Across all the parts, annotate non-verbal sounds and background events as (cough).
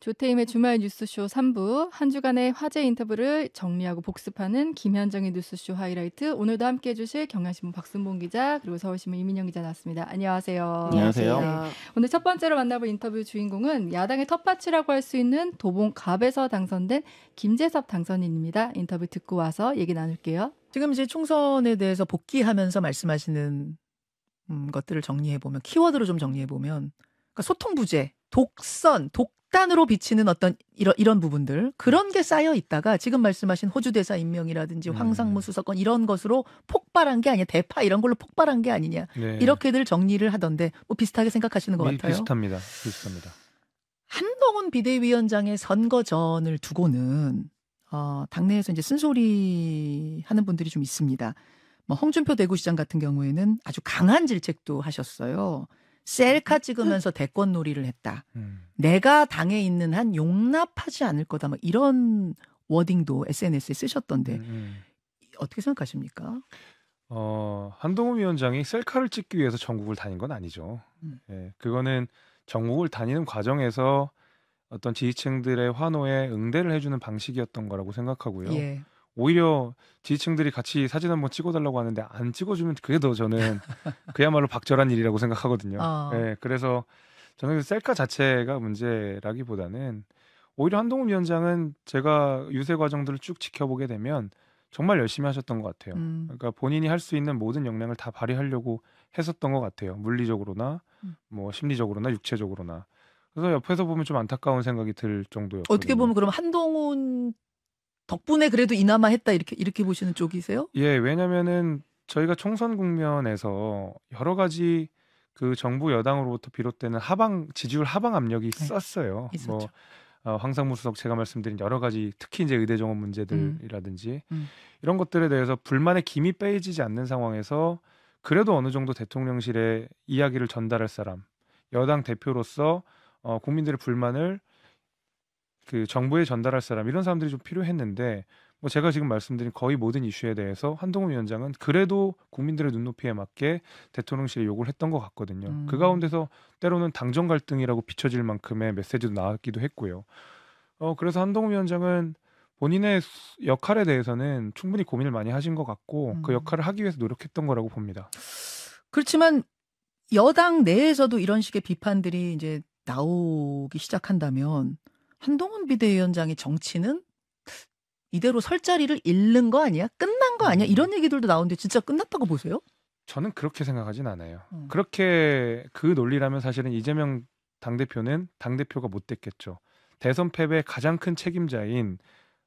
조태임의 주말 뉴스쇼 3부 한 주간의 화제 인터뷰를 정리하고 복습하는 김현정의 뉴스쇼 하이라이트 오늘도 함께해 주실 경향신문 박순봉 기자 그리고 서울신문 이민영 기자 나왔습니다. 안녕하세요. 안녕하세요. 네. 네. 오늘 첫 번째로 만나볼 인터뷰 주인공은 야당의 텃밭이라고 할 수 있는 도봉 갑에서 당선된 김재섭 당선인입니다. 인터뷰 듣고 와서 얘기 나눌게요. 지금 이제 총선에 대해서 복귀하면서 말씀하시는 음, 것들을 정리해 보면 키워드로 좀 정리해 보면 그러니까 소통 부재 독선, 독단으로 비치는 어떤 이런, 이런 부분들 그런 게 쌓여 있다가 지금 말씀하신 호주 대사 임명이라든지 음. 황상무 수사권 이런 것으로 폭발한 게아니냐 대파 이런 걸로 폭발한 게 아니냐 네. 이렇게들 정리를 하던데 뭐 비슷하게 생각하시는 것 음, 같아요. 비슷합니다. 비슷합니다. 한동훈 비대위원장의 선거 전을 두고는 어, 당내에서 이제 쓴소리 하는 분들이 좀 있습니다. 뭐 홍준표 대구시장 같은 경우에는 아주 강한 질책도 하셨어요. 셀카 찍으면서 대권 놀이를 했다. 음. 내가 당에 있는 한 용납하지 않을 거다. 뭐 이런 워딩도 SNS에 쓰셨던데 음, 음. 어떻게 생각하십니까? 어, 한동훈 위원장이 셀카를 찍기 위해서 전국을 다닌 건 아니죠. 음. 예, 그거는 전국을 다니는 과정에서 어떤 지지층들의 환호에 응대를 해주는 방식이었던 거라고 생각하고요. 예. 오히려 지지층들이 같이 사진 한번 찍어달라고 하는데 안 찍어주면 그게 더 저는 (laughs) 그야말로 박절한 일이라고 생각하거든요. 어. 네, 그래서 저는 그 셀카 자체가 문제라기보다는 오히려 한동훈 위원장은 제가 유세 과정들을 쭉 지켜보게 되면 정말 열심히 하셨던 것 같아요. 음. 그러니까 본인이 할 수 있는 모든 역량을 다 발휘하려고 했었던 것 같아요. 물리적으로나 음. 뭐 심리적으로나 육체적으로나. 그래서 옆에서 보면 좀 안타까운 생각이 들 정도였어요. 어떻게 보면 그럼 한동훈 덕분에 그래도 이나마 했다 이렇게 이렇게 보시는 쪽이세요? 예, 왜냐면은 저희가 총선 국면에서 여러 가지 그 정부 여당으로부터 비롯되는 하방 지지율 하방 압력이 네, 있었어요. 네, 뭐 어, 황상무 수석 제가 말씀드린 여러 가지 특히 이제 의대 정원 문제들이라든지 음. 음. 이런 것들에 대해서 불만의 김이 빼지지 않는 상황에서 그래도 어느 정도 대통령실에 이야기를 전달할 사람 여당 대표로서 어, 국민들의 불만을 그 정부에 전달할 사람 이런 사람들이 좀 필요했는데 뭐 제가 지금 말씀드린 거의 모든 이슈에 대해서 한동훈 위원장은 그래도 국민들의 눈높이에 맞게 대통령실에 요구를 했던 것 같거든요. 음. 그 가운데서 때로는 당정 갈등이라고 비춰질 만큼의 메시지도 나왔기도 했고요. 어 그래서 한동훈 위원장은 본인의 역할에 대해서는 충분히 고민을 많이 하신 것 같고 그 음. 그 역할을 하기 위해서 노력했던 거라고 봅니다. 그렇지만 여당 내에서도 이런 식의 비판들이 이제 나오기 시작한다면 한동훈 비대위원장의 정치는 이대로 설 자리를 잃는 거 아니야? 끝난 거 아니야? 이런 음. 얘기들도 나오는데 진짜 끝났다고 보세요? 저는 그렇게 생각하진 않아요. 음. 그렇게 그 논리라면 사실은 이재명 당대표는 당대표가 못 됐겠죠. 대선 패배의 가장 큰 책임자인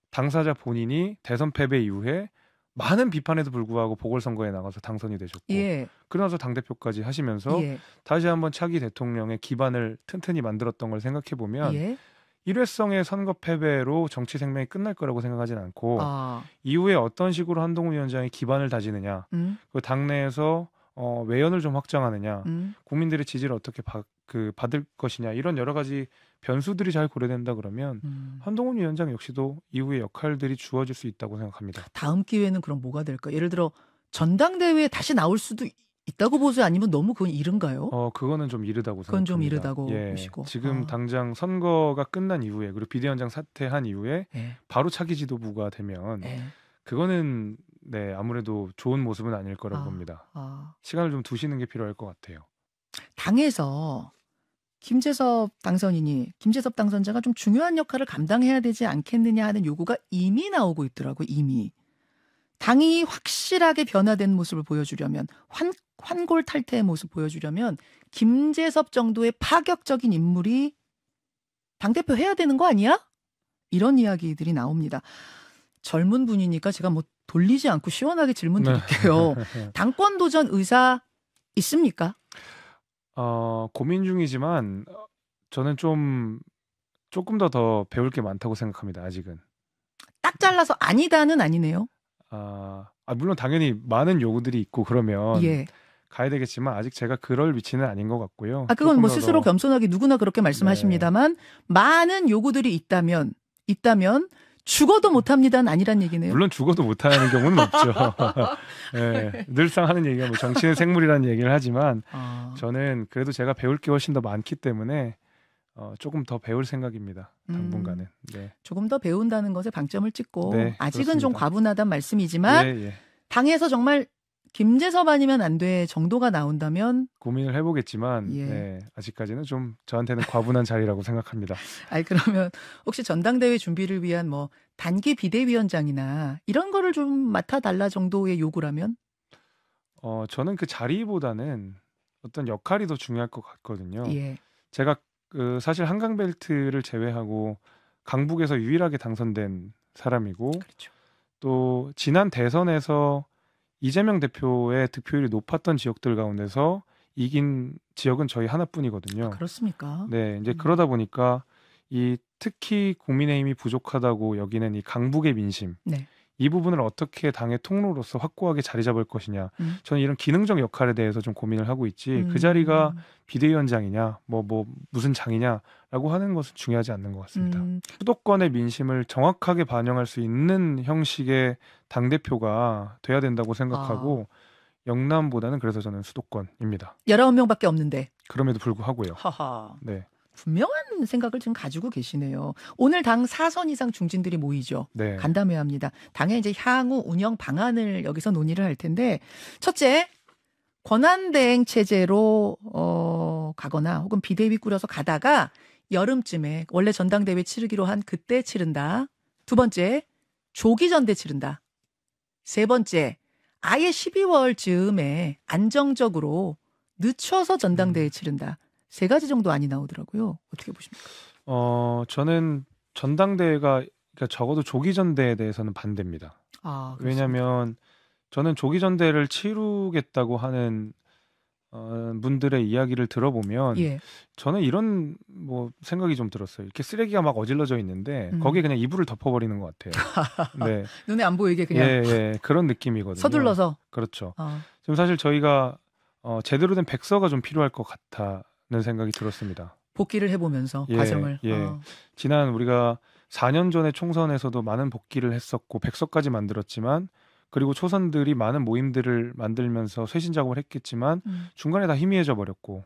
당사자 본인이 대선 패배 이후에 많은 비판에도 불구하고 보궐선거에 나가서 당선이 되셨고 예. 그러면서 당대표까지 하시면서 예. 다시 한번 차기 대통령의 기반을 튼튼히 만들었던 걸 생각해 보면 예. 일회성의 선거 패배로 정치 생명이 끝날 거라고 생각하진 않고 아. 이후에 어떤 식으로 한동훈 위원장이 기반을 다지느냐, 음? 그 당내에서 어, 외연을 좀 확장하느냐, 음? 국민들의 지지를 어떻게 받, 그 받을 것이냐 이런 여러 가지 변수들이 잘 고려된다 그러면 음. 한동훈 위원장 역시도 이후의 역할들이 주어질 수 있다고 생각합니다. 다음 기회는 그럼 뭐가 될까? 예를 들어 전당대회에 다시 나올 수도 있다고 보세요? 아니면 너무 그건 이른가요? 어, 그거는 좀 이르다고 생각합니다. 그건 좀 이르다고 예, 보시고. 지금 아. 당장 선거가 끝난 이후에 그리고 비대위원장 사퇴한 이후에 예. 바로 차기 지도부가 되면 예. 그거는 네 아무래도 좋은 모습은 아닐 거라고 아, 봅니다. 아. 시간을 좀 두시는 게 필요할 것 같아요. 당에서 김재섭 당선인이 김재섭 당선자가 좀 중요한 역할을 감당해야 되지 않겠느냐 하는 요구가 이미 나오고 있더라고 이미. 당이 확실하게 변화된 모습을 보여주려면 환, 환골 탈태의 모습 보여주려면 김재섭 정도의 파격적인 인물이 당대표 해야 되는 거 아니야? 이런 이야기들이 나옵니다. 젊은 분이니까 제가 뭐 돌리지 않고 시원하게 질문 네. 드릴게요. (laughs) 당권 도전 의사 있습니까? 어, 고민 중이지만 저는 좀 조금 더더 더 배울 게 많다고 생각합니다. 아직은. 딱 잘라서 아니다는 아니네요. 아, 아, 물론 당연히 많은 요구들이 있고 그러면 예. 가야 되겠지만 아직 제가 그럴 위치는 아닌 것 같고요. 아 그건 뭐 스스로 더... 겸손하게 누구나 그렇게 네. 말씀하십니다만 네. 많은 요구들이 있다면 있다면 죽어도 못합니다는 아니란 얘기네요. 물론 죽어도 못하는 경우는 없죠. 네, 늘상 하는 얘기가 뭐정신는 생물이라는 얘기를 하지만 아... 저는 그래도 제가 배울 게 훨씬 더 많기 때문에 어, 조금 더 배울 생각입니다. 당분간은. 음, 네. 조금 더 배운다는 것에 방점을 찍고 네, 아직은 그렇습니다. 좀 과분하단 말씀이지만 예, 예. 당에서 정말 김재섭 아이면안 돼 정도가 나온다면 고민을 해보겠지만 예. 네, 아직까지는 좀 저한테는 과분한 자리라고 (laughs) 생각합니다. 아니 그러면 혹시 전당대회 준비를 위한 뭐 단기 비대위원장이나 이런 거를 좀 맡아달라 정도의 요구라면? 어 저는 그 자리보다는 어떤 역할이 더 중요할 것 같거든요. 예. 제가 그 사실 한강 벨트를 제외하고 강북에서 유일하게 당선된 사람이고 그렇죠. 또 지난 대선에서 이재명 대표의 득표율이 높았던 지역들 가운데서 이긴 지역은 저희 하나뿐이거든요. 아, 그렇습니까? 네, 이제 음. 그러다 보니까 이 특히 국민의힘이 부족하다고 여기는 이 강북의 민심. 네. 이 부분을 어떻게 당의 통로로서 확고하게 자리 잡을 것이냐. 음. 저는 이런 기능적 역할에 대해서 좀 고민을 하고 있지. 그 음. 그 자리가 비대위원장이냐, 뭐뭐 뭐 무슨 장이냐라고 하는 것은 중요하지 않는 것 같습니다. 음. 수도권의 민심을 정확하게 반영할 수 있는 형식의 당 대표가 돼야 된다고 생각하고 아. 영남보다는 그래서 저는 수도권입니다. 19명밖에 없는데. 그럼에도 불구하고요. 하하. 네. 분명한 생각을 지금 가지고 계시네요. 오늘 당 4선 이상 중진들이 모이죠. 네. 간담회 합니다. 당의 이제 향후 운영 방안을 여기서 논의를 할 텐데 첫째 권한 대행 체제로 어 가거나 혹은 비대위 꾸려서 가다가 여름쯤에 원래 전당대회 치르기로 한 그때 치른다. 두 번째 조기 전대 치른다. 세 번째 아예 12월 즈음에 안정적으로 늦춰서 전당대회 음. 치른다. 세 가지 정도 안이 나오더라고요. 어떻게 보십니까? 어, 저는 전당대회가 그러니까 적어도 조기 전대에 대해서는 반대입니다. 아, 왜냐하면 저는 조기 전대를 치르겠다고 하는 어, 분들의 이야기를 들어보면 예. 저는 이런 뭐 생각이 좀 들었어요. 이렇게 쓰레기가 막 어질러져 있는데 음. 거기에 그냥 이불을 덮어버리는 것 같아요. (laughs) 네. 눈에 안 보이게 그냥 예, 예. 그런 느낌이거든요. 서둘러서 그렇죠. 어. 지금 사실 저희가 어, 제대로 된 백서가 좀 필요할 것 같아 생각이 들었습니다. 복귀를 해보면서 예, 과정을 예. 어. 지난 우리가 4년 전에 총선에서도 많은 복귀를 했었고 백0석까지 만들었지만 그리고 초선들이 많은 모임들을 만들면서 쇄신 작업을 했겠지만 음. 중간에 다 희미해져 버렸고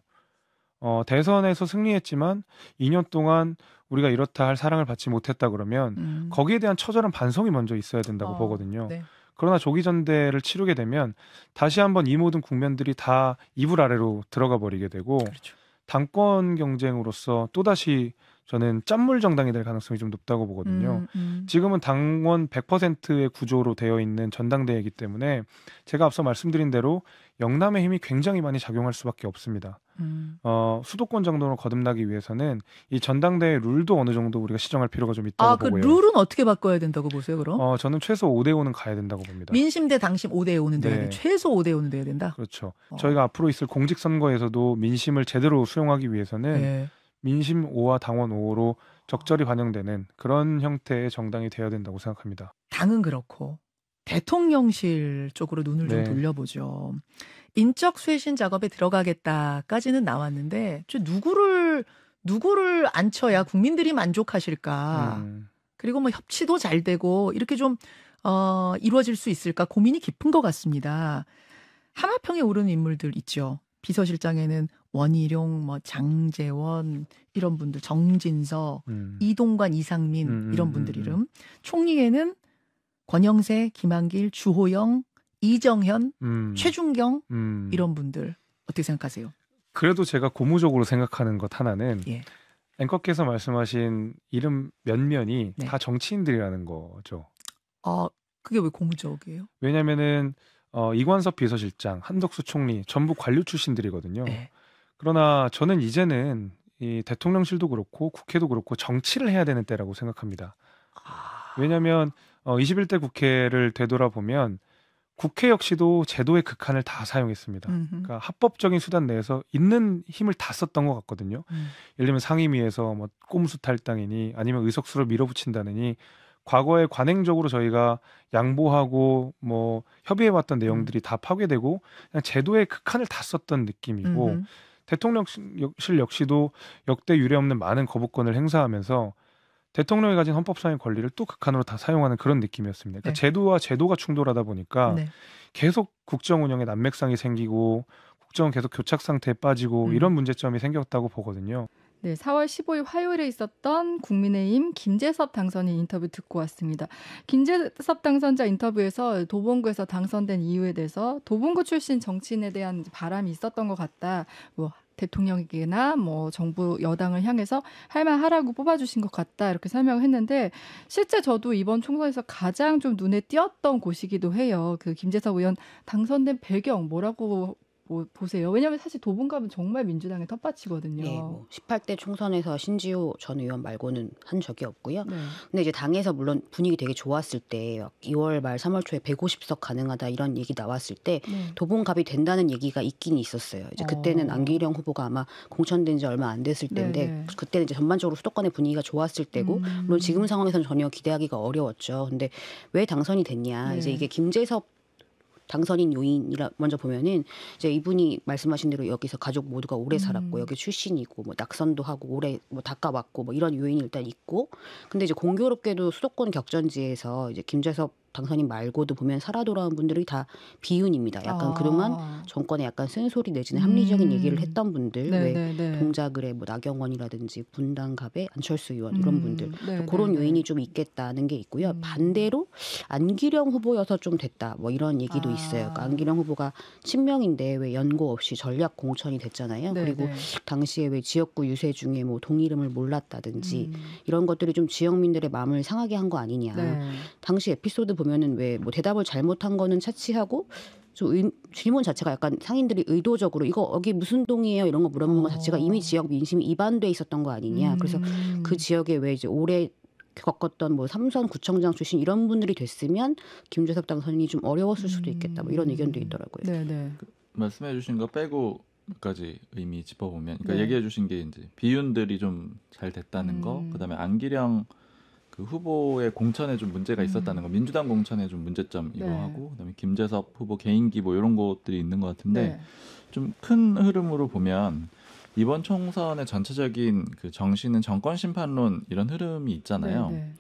어, 대선에서 승리했지만 2년 동안 우리가 이렇다 할 사랑을 받지 못했다 그러면 음. 거기에 대한 처절한 반성이 먼저 있어야 된다고 어, 보거든요. 네. 그러나 조기 전대를 치르게 되면 다시 한번 이 모든 국면들이 다 이불 아래로 들어가 버리게 되고 그렇죠. 당권 경쟁으로서 또다시 저는 짠물 정당이 될 가능성이 좀 높다고 보거든요. 음, 음. 지금은 당원 100%의 구조로 되어 있는 전당대회이기 때문에 제가 앞서 말씀드린 대로 영남의 힘이 굉장히 많이 작용할 수밖에 없습니다. 음. 어, 수도권 정도로 거듭나기 위해서는 이 전당대회 룰도 어느 정도 우리가 시정할 필요가 좀 있다고 아, 그 보고요. 룰은 어떻게 바꿔야 된다고 보세요, 그럼? 어, 저는 최소 5대 5는 가야 된다고 봅니다. 민심 대 당심 5대 5는 돼야 네. 돼. 최소 5대 5는 돼야 된다. 그렇죠. 어. 저희가 앞으로 있을 공직 선거에서도 민심을 제대로 수용하기 위해서는 네. 민심 5와 당원 5로 적절히 반영되는 그런 형태의 정당이 되어야 된다고 생각합니다. 당은 그렇고 대통령실 쪽으로 눈을 네. 좀 돌려보죠. 인적 쇄신 작업에 들어가겠다까지는 나왔는데 저 누구를 누구를 앉혀야 국민들이 만족하실까? 음. 그리고 뭐 협치도 잘 되고 이렇게 좀 어, 이루어질 수 있을까 고민이 깊은 것 같습니다. 하마평에 오른 인물들 있죠. 비서실장에는 원희룡, 뭐 장재원 이런 분들, 정진석, 음. 이동관, 이상민 음. 음 이런 분들 음, 음. 이름. 총리에는 권영세, 김한길, 주호영, 이정현, 음. 최준경 음. 이런 분들 어떻게 생각하세요? 그래도 제가 고무적으로 생각하는 것 하나는 예. 앵커께서 말씀하신 이름 면면이 네. 다 정치인들이라는 거죠. 아 그게 왜 고무적이에요? 왜냐면은 어, 이관섭 비서실장, 한덕수 총리 전부 관료 출신들이거든요. 네. 그러나 저는 이제는 이 대통령실도 그렇고 국회도 그렇고 정치를 해야 되는 때라고 생각합니다. 아... 왜냐하면 어, 21대 국회를 되돌아보면 국회 역시도 제도의 극한을 다 사용했습니다. 음흠. 그러니까 합법적인 수단 내에서 있는 힘을 다 썼던 것 같거든요. 음. 예를 들면 상임위에서 뭐 꼼수 탈당이니 아니면 의석수를 밀어붙인다느니 과거에 관행적으로 저희가 양보하고 뭐 협의해왔던 내용들이 음. 다 파괴되고 그냥 제도의 극한을 다 썼던 느낌이고 음 대통령실 역시도 역대 유례 없는 많은 거부권을 행사하면서 대통령이 가진 헌법상의 권리를 또 극한으로 다 사용하는 그런 느낌이었습니다. 그러니까 네. 제도와 제도가 충돌하다 보니까 네. 계속 국정 운영에 난맥상이 생기고 국정은 계속 교착 상태에 빠지고 음. 이런 문제점이 생겼다고 보거든요. 네, 4월 15일 화요일에 있었던 국민의힘 김재섭 당선인 인터뷰 듣고 왔습니다. 김재섭 당선자 인터뷰에서 도봉구에서 당선된 이유에 대해서 도봉구 출신 정치인에 대한 바람이 있었던 것 같다. 뭐 대통령이나 뭐 정부 여당을 향해서 할만 하라고 뽑아주신 것 같다 이렇게 설명을 했는데 실제 저도 이번 총선에서 가장 좀 눈에 띄었던 곳이기도 해요. 그 김재석 의원 당선된 배경 뭐라고 보, 세요 왜냐하면 사실 도봉갑은 정말 민주당의 텃밭이거든요. 네, 뭐 18대 총선에서 신지호 전 의원 말고는 한 적이 없고요. 네. 근데 이제 당에서 물론 분위기 되게 좋았을 때 2월 말 3월 초에 150석 가능하다 이런 얘기 나왔을 때 네. 도봉갑이 된다는 얘기가 있긴 있었어요. 이제 어. 그때는 어. 안기령 후보가 아마 공천된 지 얼마 안 됐을 때인데 네, 네네. 그때는 이제 전반적으로 수도권의 분위기가 좋았을 때고 음. 물론 지금 상황에서는 전혀 기대하기가 어려웠죠. 근데 왜 당선이 됐냐 이제 네. 이게 김재섭 당선인 요인이라 먼저 보면은 이제 이분이 말씀하신 대로 여기서 가족 모두가 오래 살았고 음. 여기 출신이고 뭐 낙선도 하고 오래 뭐 닦아왔고 뭐 이런 요인이 일단 있고 근데 이제 공교롭게도 수도권 격전지에서 이제 김재섭 당선인 말고도 보면 살아 돌아온 분들이 다 비윤입니다. 약간 아. 그동안 정권에 약간 쓴소리 내지는 합리적인 음. 얘기를 했던 분들, 네, 왜 네, 동작을해뭐 나경원이라든지 분당갑의 안철수 의원 음. 이런 분들 네, 그런 요인이 좀 있겠다는 게 있고요. 음. 반대로 안기령 후보여서 좀 됐다 뭐 이런 얘기도 아. 있어요. 그러니까 안기령 후보가 친명인데 왜 연고 없이 전략 공천이 됐잖아요. 그리고 당시에 왜 지역구 유세 중에 뭐 동이름을 몰랐다든지 음. 이런 것들이 좀 지역민들의 마음을 상하게 한 거 아니냐. 네. 당시 에피소드 보면 보면은 왜 뭐 대답을 잘못한 거는 차치하고 좀 질문 자체가 약간 상인들이 의도적으로 이거 여기 무슨 동이에요 이런 거 물어보는 것 자체가 어. 이미 지역 민심이 이반돼 있었던 거 아니냐. 그래서 음. 그 지역에 왜 이제 오래 겪었던 뭐 삼선 구청장 출신 이런 분들이 됐으면 김재석 당선인이 좀 어려웠을 수도 있겠다. 뭐 이런 의견도 음. 있더라고요. 네네. 네. 그 말씀해 주신 거 빼고 까지 의미 짚어보면 그러니까 네. 얘기해 주신 게 이제 비윤들이 좀 잘 됐다는 음. 거 그다음에 안기령 그 후보의 공천에 좀 문제가 음. 있었다는 거 민주당 공천에 좀 문제점 이거 네. 하고 그다음에 김재섭 후보 개인기 뭐 이런 것들이 있는 것 같은데 네. 좀큰 흐름으로 보면 이번 총선의 전체적인 그 정신은 정권 심판론 이런 흐름이 있잖아요. 네, 네,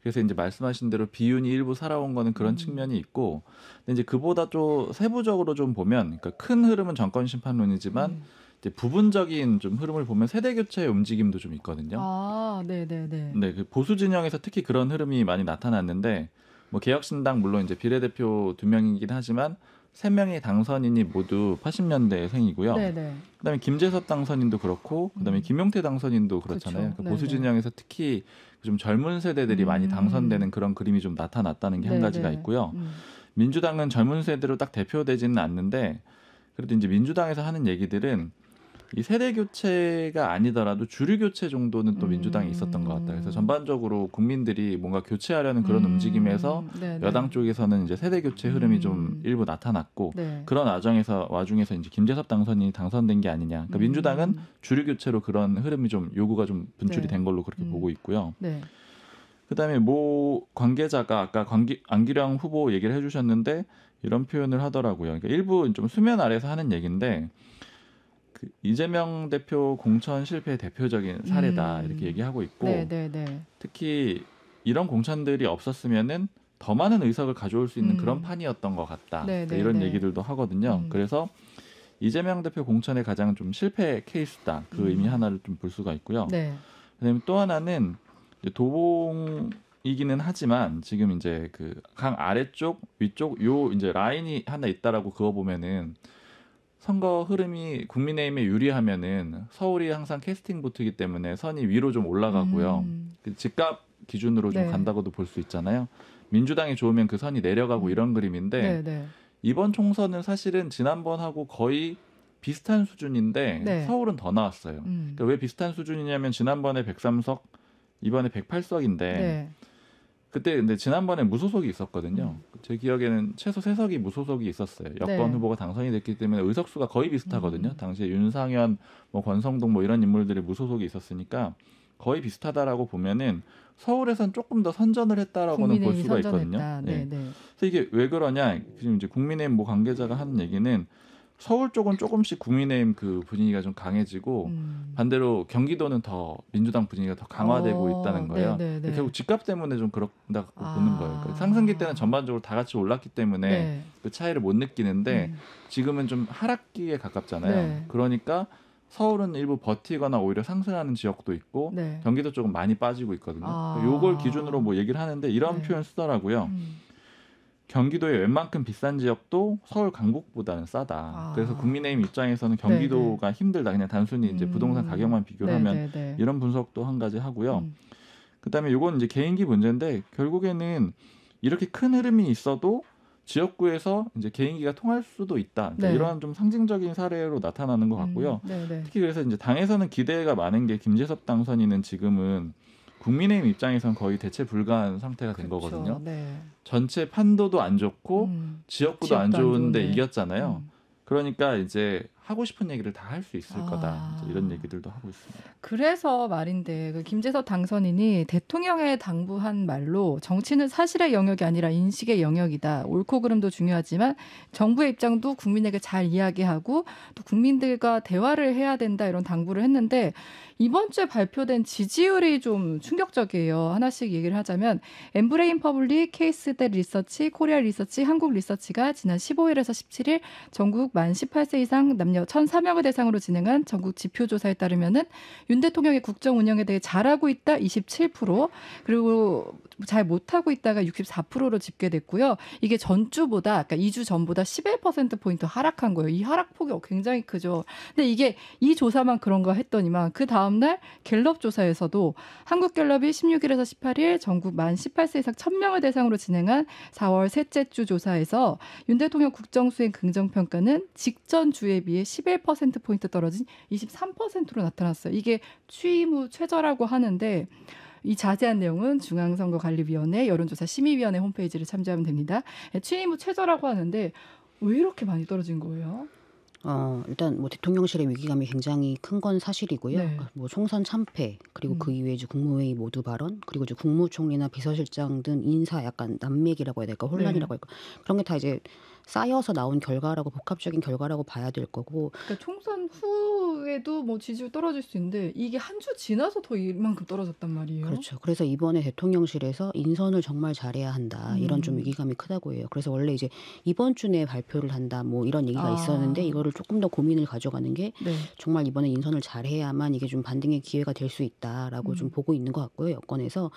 그래서 이제 말씀하신 대로 비윤이 일부 살아온 거는 그런 음. 측면이 있고 근데 이제 그보다 좀 세부적으로 좀 보면 그러니까 큰 흐름은 정권 심판론이지만 음. 이제 부분적인 좀 흐름을 보면 세대 교체의 움직임도 좀 있거든요. 아, 네, 네, 네. 네, 그 보수 진영에서 특히 그런 흐름이 많이 나타났는데 뭐 개혁신당 물론 이제 비례대표 두 명이긴 하지만 세 명의 당선인이 모두 80년대생이고요. 네네. 그다음에 김재섭 당선인도 그렇고 그다음에 음. 김용태 당선인도 그렇잖아요. 그러니까 보수 진영에서 특히 좀 젊은 세대들이 음. 많이 당선되는 그런 그림이 좀 나타났다는 게 한 가지가 있고요. 음. 민주당은 젊은 세대로 딱 대표되지는 않는데 그래도 이제 민주당에서 하는 얘기들은 이 세대 교체가 아니더라도 주류 교체 정도는 또 음. 민주당이 있었던 것 같다. 그래서 음. 전반적으로 국민들이 뭔가 교체하려는 그런 음. 움직임에서 네네. 네. 여당 쪽에서는 이제 세대 교체 흐름이 음. 좀 일부 나타났고 네. 그런 와중에서 와중에서 이제 김재섭 당선인이 당선된 게 아니냐. 그러니까 음. 민주당은 주류 교체로 그런 흐름이 좀 요구가 좀 분출이 네. 된 걸로 그렇게 음. 보고 있고요. 네. 그다음에 모 관계자가 아까 관기, 안기량 후보 얘기를 해주셨는데 이런 표현을 하더라고요. 그러니까 일부 좀 수면 아래서 하는 얘기인데 그 이재명 대표 공천 실패 대표적인 사례다 음. 이렇게 얘기하고 있고 네네네. 네, 네. 특히 이런 공천들이 없었으면은 더 많은 의석을 가져올 수 있는 음. 그런 판이었던 것 같다 네네네. 그러니까 네, 이런 얘기들도 하거든요. 음. 그래서 이재명 대표 공천의 가장 좀 실패 케이스다 그 음. 의미 하나를 좀 볼 수가 있고요. 네. 그다음에 또 하나는 도봉 이기는 하지만 지금 이제 그 강 아래쪽 위쪽 요 이제 라인이 하나 있다라고 그어 보면은 선거 흐름이 국민의힘에 유리하면은 서울이 항상 캐스팅 보트이기 때문에 선이 위로 좀 올라가고요. 음. 그 집값 기준으로 네. 좀 간다고도 볼 수 있잖아요. 민주당이 좋으면 그 선이 내려가고 이런 그림인데 네네. 네. 이번 총선은 사실은 지난번하고 거의 비슷한 수준인데 네. 서울은 더 나왔어요. 음. 그러니까 왜 비슷한 수준이냐면 지난번에 103석, 이번에 108석인데 네. 그때 근데 지난번에 무소속이 있었거든요. 음. 제 기억에는 최소 세석이 무소속이 있었어요. 네. 여권 네. 후보가 당선이 됐기 때문에 의석수가 거의 비슷하거든요. 음. 당시에 윤상현, 뭐 권성동 뭐 이런 인물들이 무소속이 있었으니까 거의 비슷하다라고 보면은 서울에선 조금 더 선전을 했다라고는 볼 수가 선전했다. 있거든요. 네. 네. 네. 그래서 이게 왜 그러냐? 지금 이제 국민의힘 뭐 관계자가 하는 얘기는 서울 쪽은 조금씩 국민의힘 그 분위기가 좀 강해지고 음. 반대로 경기도는 더 민주당 분위기가 더 강화되고 어, 있다는 거예요. 네네네. 네, 네. 결국 집값 때문에 좀 그렇다고 아. 보는 거예요. 그러니까 상승기 때는 전반적으로 다 같이 올랐기 때문에 네. 그 차이를 못 느끼는데 음. 지금은 좀 하락기에 가깝잖아요. 네. 그러니까 서울은 일부 버티거나 오히려 상승하는 지역도 있고 네. 경기도 쪽은 많이 빠지고 있거든요. 아. 요걸 기준으로 뭐 얘기를 하는데 이런 네. 표현 쓰더라고요. 음. 경기도의 웬만큼 비싼 지역도 서울 강북보다는 싸다. 아. 그래서 국민의힘 입장에서는 경기도가 네네. 네. 힘들다. 그냥 단순히 이제 음. 부동산 가격만 비교를 네네네. 하면 네, 네. 이런 분석도 한 가지 하고요. 음. 그다음에 요건 이제 개인기 문제인데 결국에는 이렇게 큰 흐름이 있어도 지역구에서 이제 개인기가 통할 수도 있다. 그러니까 네. 이러한 좀 상징적인 사례로 나타나는 것 같고요. 음. 특히 그래서 이제 당에서는 기대가 많은 게 김재섭 당선인은 지금은 국민의힘 입장에선 거의 대체 불가한 상태가 된 그렇죠. 거거든요. 네. 전체 판도도 안 좋고 음, 지역구도 안 좋은데 안 이겼잖아요. 음. 그러니까 이제 하고 싶은 얘기를 다 할 수 있을 아. 거다 이런 얘기들도 하고 있습니다. 그래서 말인데 그 김재서 당선인이 대통령에 당부한 말로 정치는 사실의 영역이 아니라 인식의 영역이다. 옳고 그름도 중요하지만 정부의 입장도 국민에게 잘 이야기하고 또 국민들과 대화를 해야 된다 이런 당부를 했는데 이번 주에 발표된 지지율이 좀 충격적이에요. 하나씩 얘기를 하자면 엠브레인 퍼블릭, 케이스대 리서치, 코리아 리서치, 한국 리서치가 지난 15일에서 17일 전국 만 18세 이상 남녀 1,004명을 대상으로 진행한 전국 지표 조사에 따르면은 윤 대통령의 국정 운영에 대해 잘하고 있다 27% 그리고 잘 못하고 있다가 64%로 집계됐고요. 이게 전주보다, 아까 그러니까 2주 전보다 11%포인트 하락한 거예요. 이 하락폭이 어, 굉장히 크죠. 근데 이게 이 조사만 그런가 했더니만 그 다음날 갤럽 조사에서도 한국갤럽이 16일에서 18일 전국 만 18세 이상 1000명을 대상으로 진행한 4월 셋째 주 조사에서 윤 대통령 국정수행 긍정평가는 직전 주에 비해 11%포인트 떨어진 23%로 나타났어요. 이게 취임 후 최저라고 하는데 이 자세한 내용은 중앙선거관리위원회 여론조사 심의위원회 홈페이지를 참조하면 됩니다. 예, 취임 후 뭐 최저라고 하는데 왜 이렇게 많이 떨어진 거예요? 어, 일단 뭐 대통령실의 위기감이 굉장히 큰 건 사실이고요. 네. 그러니까 뭐 총선 참패 그리고 그 음. 그 이후에 이제 국무회의 모두 발언 그리고 이제 국무총리나 비서실장 등 인사 약간 난맥이라고 해야 될까 혼란이라고 네. 할까 그런 게 다 이제 쌓여서 나온 결과라고 복합적인 결과라고 봐야 될 거고. 그러니까 총선 후에도 뭐 지지율 떨어질 수 있는데 이게 한 주 지나서 더 이만큼 떨어졌단 말이에요. 그렇죠. 그래서 이번에 대통령실에서 인선을 정말 잘해야 한다 이런 좀 음. 위기감이 크다고 해요. 그래서 원래 이제 이번 주 내에 발표를 한다 뭐 이런 얘기가 아. 있었는데 이거를 조금 더 고민을 가져가는 게 네. 정말 이번에 인선을 잘해야만 이게 좀 반등의 기회가 될 수 있다라고 음. 좀 보고 있는 것 같고요 여권에서.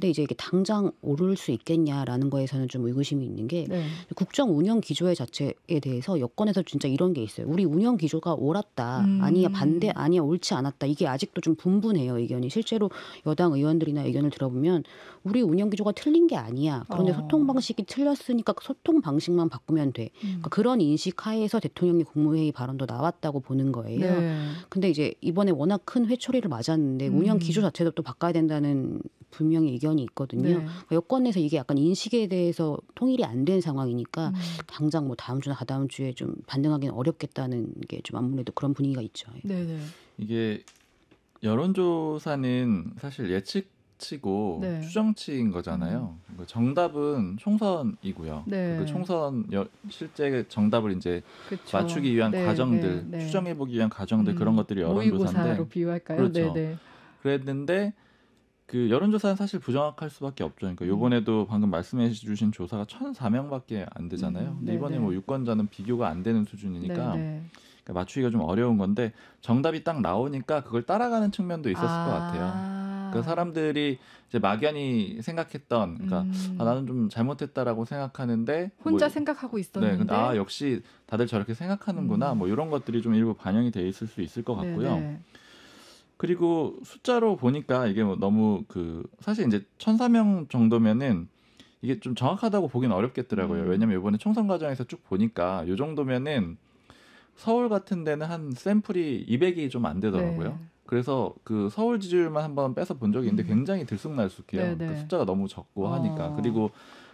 근데 이제 이게 당장 오를 수 있겠냐라는 거에서는 좀 의구심이 있는 게 네. 국정 운영 기조의 자체에 대해서 여권에서 진짜 이런 게 있어요. 우리 운영 기조가 옳았다. 음. 아니야 반대 아니야 옳지 않았다. 이게 아직도 좀 분분해요 의견이. 실제로 여당 의원들이나 의견을 들어보면 우리 운영 기조가 틀린 게 아니야. 그런데 어. 소통 방식이 틀렸으니까 소통 방식만 바꾸면 돼. 그러니까 음. 그러니까 그런 인식 하에서 대통령이 국무회의 발언도 나왔다고 보는 거예요. 네. 근데 이제 이번에 워낙 큰 회초리를 맞았는데 운영 음. 기조 자체도 또 바꿔야 된다는 분명히 의견 이견이 있거든요. 네. 그러니까 여권에서 이게 약간 인식에 대해서 통일이 안 된 상황이니까 음. 당장 뭐 다음 주나 다다음 주에 좀 반등하기는 어렵겠다는 게 좀 아무래도 그런 분위기가 있죠. 네네. 예. 네. 이게 여론조사는 사실 예측 치고 네. 추정치인 거잖아요. 음. 그 정답은 총선이고요. 네. 그 총선 여, 실제 정답을 이제 그쵸. 맞추기 위한 네, 네 과정들, 네. 추정해보기 위한 과정들 음. 그런 것들이 여론조사인데. 모의고사로 비유할까요? 그렇죠. 그랬는데 그 여론조사는 사실 부정확할 수밖에 없죠. 그러니까 음. 요번에도 음. 방금 말씀해 주신 조사가 1,004명밖에 안 되잖아요. 음, 근데 이번에 네, 네. 뭐 유권자는 비교가 안 되는 수준이니까 네, 그러니까 맞추기가 좀 어려운 건데 정답이 딱 나오니까 그걸 따라가는 측면도 있었을 아. 것 같아요. 그 사람들이 이제 막연히 생각했던 그러니까 음. 아, 나는 좀 잘못했다라고 생각하는데 뭐 혼자 뭐, 생각하고 있었는데 네, 아 역시 다들 저렇게 생각하는구나 음. 뭐 이런 것들이 좀 일부 반영이 돼 있을 수 있을 것 같고요. 네네. 그리고 숫자로 보니까 이게 뭐 너무 그 사실 이제 천사명 정도면은 이게 좀 정확하다고 보기는 어렵겠더라고요. 음. 왜냐면 이번에 총선 과정에서 쭉 보니까 요 정도면은 서울 같은 데는 한 샘플이 200이 좀 안 되더라고요. 네. 그래서 그 서울 지지율만 한번 뺏어 본 적이 있는데 음. 굉장히 들쑥날쑥해요. 그러니까 숫자가 너무 적고 아. 하니까. 그리고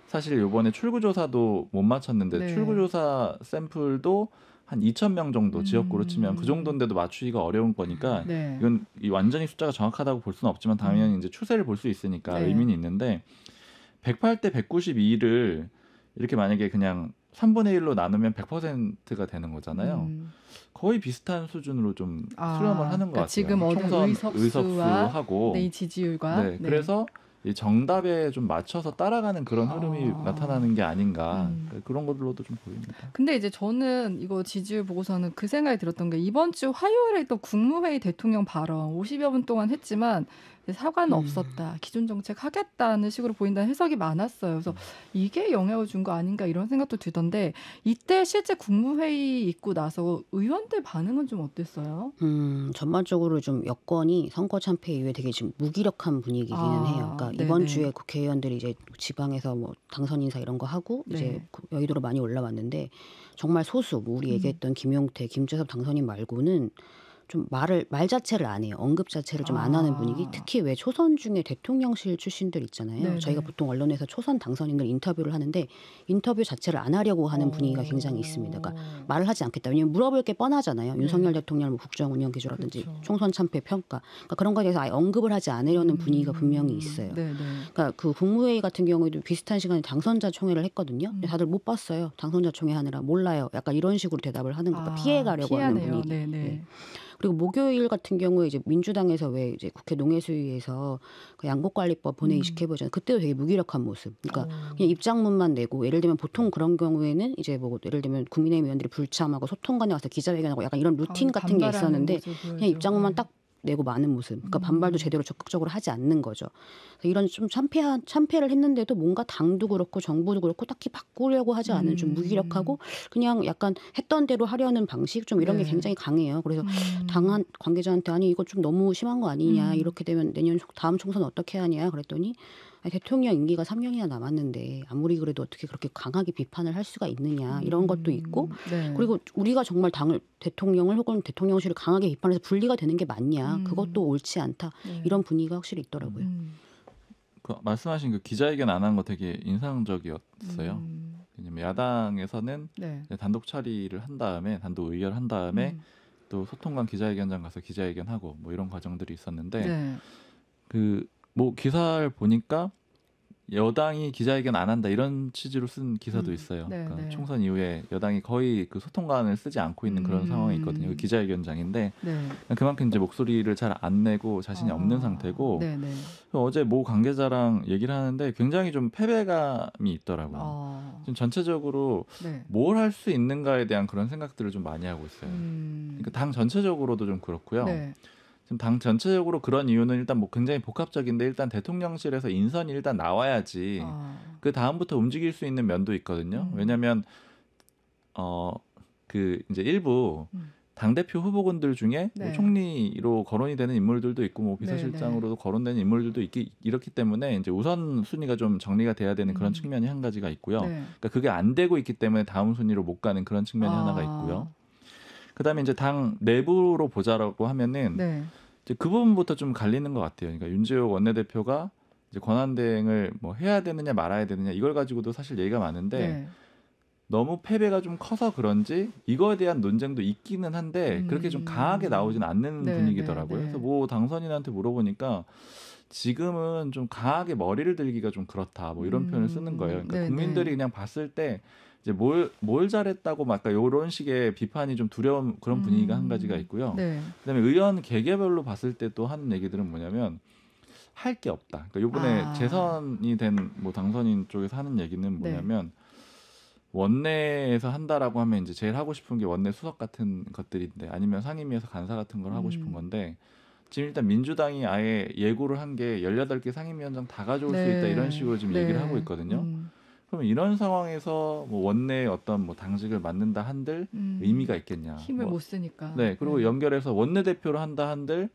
사실 요번에 출구조사도 못 맞췄는데 네. 출구조사 샘플도 한 2천 명 정도 지역구로 음. 치면 그 정도인데도 맞추기가 어려운 거니까 네. 이건 이 완전히 숫자가 정확하다고 볼 수는 없지만 당연히 음. 이제 추세를 볼 수 있으니까 네. 의미는 있는데 108대 192를 이렇게 만약에 그냥 3분의 1로 나누면 100%가 되는 거잖아요. 음. 거의 비슷한 수준으로 좀 수렴을 아, 하는 것 그러니까 같아요. 지금 총선 의석수와 의석수하고 네, 지지율과 네, 네. 그래서 이 정답에 좀 맞춰서 따라가는 그런 흐름이 아. 나타나는 게 아닌가 음. 그런 것들로도 좀 보입니다. 근데 이제 저는 이거 지지율 보고서는 그 생각이 들었던 게 이번 주 화요일에 또 국무회의 대통령 발언 50여 분 동안 했지만 사과는 음. 없었다. 기존 정책 하겠다는 식으로 보인다는 해석이 많았어요. 그래서 음. 이게 영향을 준 거 아닌가 이런 생각도 들던데 이때 실제 국무회의 있고 나서 의원들 반응은 좀 어땠어요? 음, 전반적으로 좀 여건이 선거 참패 이후에 되게 지금 무기력한 분위기기는 아, 해요. 그러니까 네네. 이번 네. 주에 국회의원들이 이제 지방에서 뭐 당선 인사 이런 거 하고 네. 이제 여의도로 많이 올라왔는데 정말 소수 뭐 우리 음. 얘기했던 음. 김용태, 김재섭 당선인 말고는 좀 말을 말 자체를 안 해요. 언급 자체를 좀 안 하는 분위기. 아. 특히 왜 초선 중에 대통령실 출신들 있잖아요. 네네. 저희가 네. 보통 언론에서 초선 당선인들 인터뷰를 하는데 인터뷰 자체를 안 하려고 하는 분위기가 어. 굉장히 있습니다. 그러니까 말을 하지 않겠다. 왜냐면 물어볼 게 뻔하잖아요. 네. 윤석열 대통령 뭐 국정 운영 기조라든지 그렇죠. 총선 참패 평가. 그러니까 그런 거에 대해서 아예 언급을 하지 않으려는 분위기가 음. 분명히 있어요. 네네. 네. 그러니까 그 국무회의 같은 경우에도 비슷한 시간에 당선자 총회를 했거든요. 근데 음. 다들 못 봤어요. 당선자 총회 하느라 몰라요. 약간 이런 식으로 대답을 하는 거. 것과 아, 피해가려고 피하네요. 하는 분위기. 네네. 네. 네. 예. 그리고 목요일 같은 경우에 이제 민주당에서 왜 이제 국회 농해수위에서 그 양곡관리법 본회 의시켜보잖아요 음. 그때도 되게 무기력한 모습. 그러니까 음. 그냥 입장문만 내고 예를 들면 보통 그런 경우에는 이제 뭐 예를 들면 국민의힘 의원들이 불참하고 소통관에 와서 기자회견하고 약간 이런 루틴 아, 같은 게 있었는데 그냥 입장문만 딱 내고 마는 모습. 그러니까 음. 반발도 제대로 적극적으로 하지 않는 거죠. 이런 좀 참패한 참패를 했는데도 뭔가 당도 그렇고 정부도 그렇고 딱히 바꾸려고 하지 않은 좀 음. 무기력하고 그냥 약간 했던 대로 하려는 방식 좀 이런 네. 게 굉장히 강해요. 그래서 음. 당한 관계자한테 아니 이거 좀 너무 심한 거 아니냐 이렇게 되면 내년 다음 총선 어떻게 하냐 그랬더니 대통령 임기가 3년이나 남았는데 아무리 그래도 어떻게 그렇게 강하게 비판을 할 수가 있느냐 이런 음, 것도 있고 네. 그리고 우리가 정말 당을 대통령을 혹은 대통령실을 강하게 비판해서 분리가 되는 게 맞냐 음. 그것도 옳지 않다 네. 이런 분위기가 확실히 있더라고요. 음. 그 말씀하신 그 기자회견 안한거 되게 인상적이었어요. 왜냐면 야당에서는 네. 단독 처리를 한 다음에 단독 의결한 다음에 음. 또 소통관 기자회견장 가서 기자회견하고 뭐 이런 과정들이 있었는데 네. 그뭐 기사를 보니까 여당이 기자회견 안 한다 이런 취지로 쓴 기사도 음, 있어요. 음, 네, 그러니까 네. 총선 이후에 여당이 거의 그 소통관을 쓰지 않고 있는 그런 음, 상황이 있거든요. 그 기자회견장인데 네. 그만큼 이제 목소리를 잘 안 내고 자신이 아, 없는 상태고 네, 네. 어제 모 관계자랑 얘기를 하는데 굉장히 좀 패배감이 있더라고요. 아. 지금 전체적으로 네. 뭘할 수 있는가에 대한 그런 생각들을 좀 많이 하고 있어요. 음. 그러니까 당 전체적으로도 좀 그렇고요. 지금 당 전체적으로 그런 이유는 일단 뭐 굉장히 복합적인데 일단 대통령실에서 인선이 일단 나와야지 어. 그 다음부터 움직일 수 있는 면도 있거든요. 음. 왜냐하면 어 그 이제 일부 음. 당 대표 후보군들 중에 뭐 네. 뭐 총리로 거론이 되는 인물들도 있고 뭐 비서실장으로도 네, 네. 거론되는 인물들도 있기 이렇기 때문에 이제 우선 순위가 좀 정리가 돼야 되는 그런 음. 측면이 한 가지가 있고요. 네. 그러니까 그게 안 되고 있기 때문에 다음 순위로 못 가는 그런 측면이 아. 하나가 있고요. 그다음에 이제 당 내부로 보자라고 하면은 네. 이제 그 부분부터 좀 갈리는 것 같아요. 그러니까 윤재호 원내대표가 이제 권한 대행을 뭐 해야 되느냐 말아야 되느냐 이걸 가지고도 사실 얘기가 많은데 네. 너무 패배가 좀 커서 그런지 이거에 대한 논쟁도 있기는 한데 그렇게 좀 음. 강하게 나오진 않는 네, 분위기더라고요. 네, 네. 그래서 뭐 당선인한테 물어보니까 지금은 좀 강하게 머리를 들기가 좀 그렇다 뭐 이런 음. 표현을 쓰는 거예요. 그러니까 네, 네. 국민들이 그냥 봤을 때 이제 뭘, 뭘 잘했다고 막 이런 식의 비판이 좀 두려운 그런 분위기가 음. 한 가지가 있고요. 네. 그다음에 의원 개개별로 봤을 때 또 하는 얘기들은 뭐냐면 할 게 없다. 그러니까 요번에 아. 재선이 된 뭐 당선인 쪽에서 하는 얘기는 네. 뭐냐면 네. 원내에서 한다라고 하면 이제 제일 하고 싶은 게 원내 수석 같은 것들인데 아니면 상임위에서 간사 같은 걸 하고 싶은 음. 건데 지금 일단 민주당이 아예 예고를 한 게 열여덟 개 상임위원장 다 가져올 네. 수 있다 이런 식으로 지금 네. 얘기를 하고 있거든요. 음. 그럼 이런 상황에서 뭐 원내의 어떤 뭐 당직을 맡는다 한들 음. 의미가 있겠냐. 힘을 뭐, 못 쓰니까. 네, 그리고 네. 연결해서 원내 대표를 한다 한들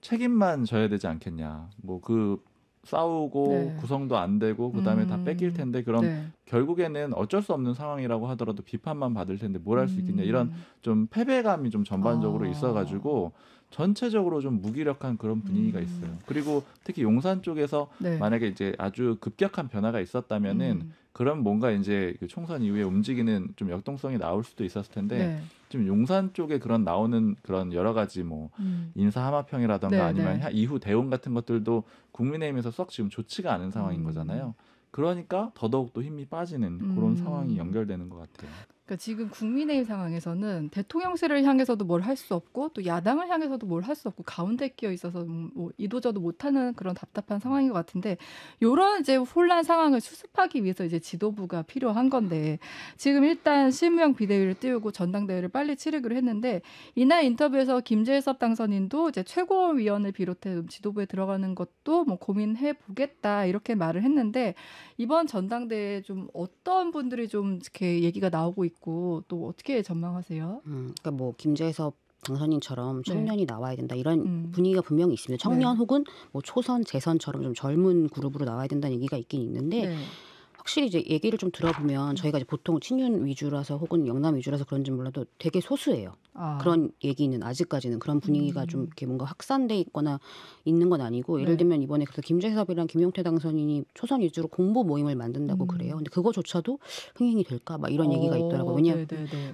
책임만 져야 되지 않겠냐. 뭐그 싸우고 네. 구성도 안 되고 그다음에 음. 다 뺏길 텐데 그럼 네. 결국에는 어쩔 수 없는 상황이라고 하더라도 비판만 받을 텐데 뭘 할 수 있겠냐 음. 이런 좀 패배감이 좀 전반적으로 아. 있어가지고 전체적으로 좀 무기력한 그런 분위기가 음. 있어요. 그리고 특히 용산 쪽에서 네. 만약에 이제 아주 급격한 변화가 있었다면은 음. 그런 뭔가 이제 그 총선 이후에 움직이는 좀 역동성이 나올 수도 있었을 텐데. 네. 지금 용산 쪽에 그런 나오는 그런 여러 가지 뭐 음. 인사 하마평이라던가 네, 아니면 네. 이후 대응 같은 것들도 국민의힘에서 썩 지금 좋지가 않은 상황인 음. 거잖아요. 그러니까 더더욱 또 힘이 빠지는 그런 음. 상황이 연결되는 것 같아요. 그러니까 지금 국민의힘 상황에서는 대통령실을 향해서도 뭘 할 수 없고 또 야당을 향해서도 뭘 할 수 없고 가운데 끼어 있어서 음, 뭐 이도저도 못하는 그런 답답한 상황인 것 같은데 이런 이제 혼란 상황을 수습하기 위해서 이제 지도부가 필요한 건데 지금 일단 실무형 비대위를 띄우고 전당대회를 빨리 치르기로 했는데 이날 인터뷰에서 김재섭 당선인도 이제 최고위원을 비롯해 지도부에 들어가는 것도 뭐 고민해 보겠다 이렇게 말을 했는데 이번 전당대회 좀 어떤 분들이 좀 이렇게 얘기가 나오고 있 있고 또 어떻게 전망하세요? 음, 그러니까 뭐 김재섭 당선인처럼 네. 청년이 네. 나와야 된다 이런 음. 분위기가 분명히 있습니다. 청년 네. 혹은 뭐 초선, 재선처럼 좀 젊은 그룹으로 나와야 된다는 얘기가 있긴 있는데 네. 확실히 이제 얘기를 좀 들어보면 음. 저희가 이제 보통 친윤 위주라서 혹은 영남 위주라서 그런지 몰라도 되게 소수예요. 아. 그런 얘기는 아직까지는 그런 분위기가 음. 좀 이렇게 뭔가 확산돼 있거나 있는 건 아니고 예를 네. 들면 이번에 그래서 김재섭이랑 김용태 당선인이 초선 위주로 공보 모임을 만든다고 음. 그래요. 근데 그거조차도 흥행이 될까 막 이런 오. 어. 얘기가 있더라고요. 왜냐 하네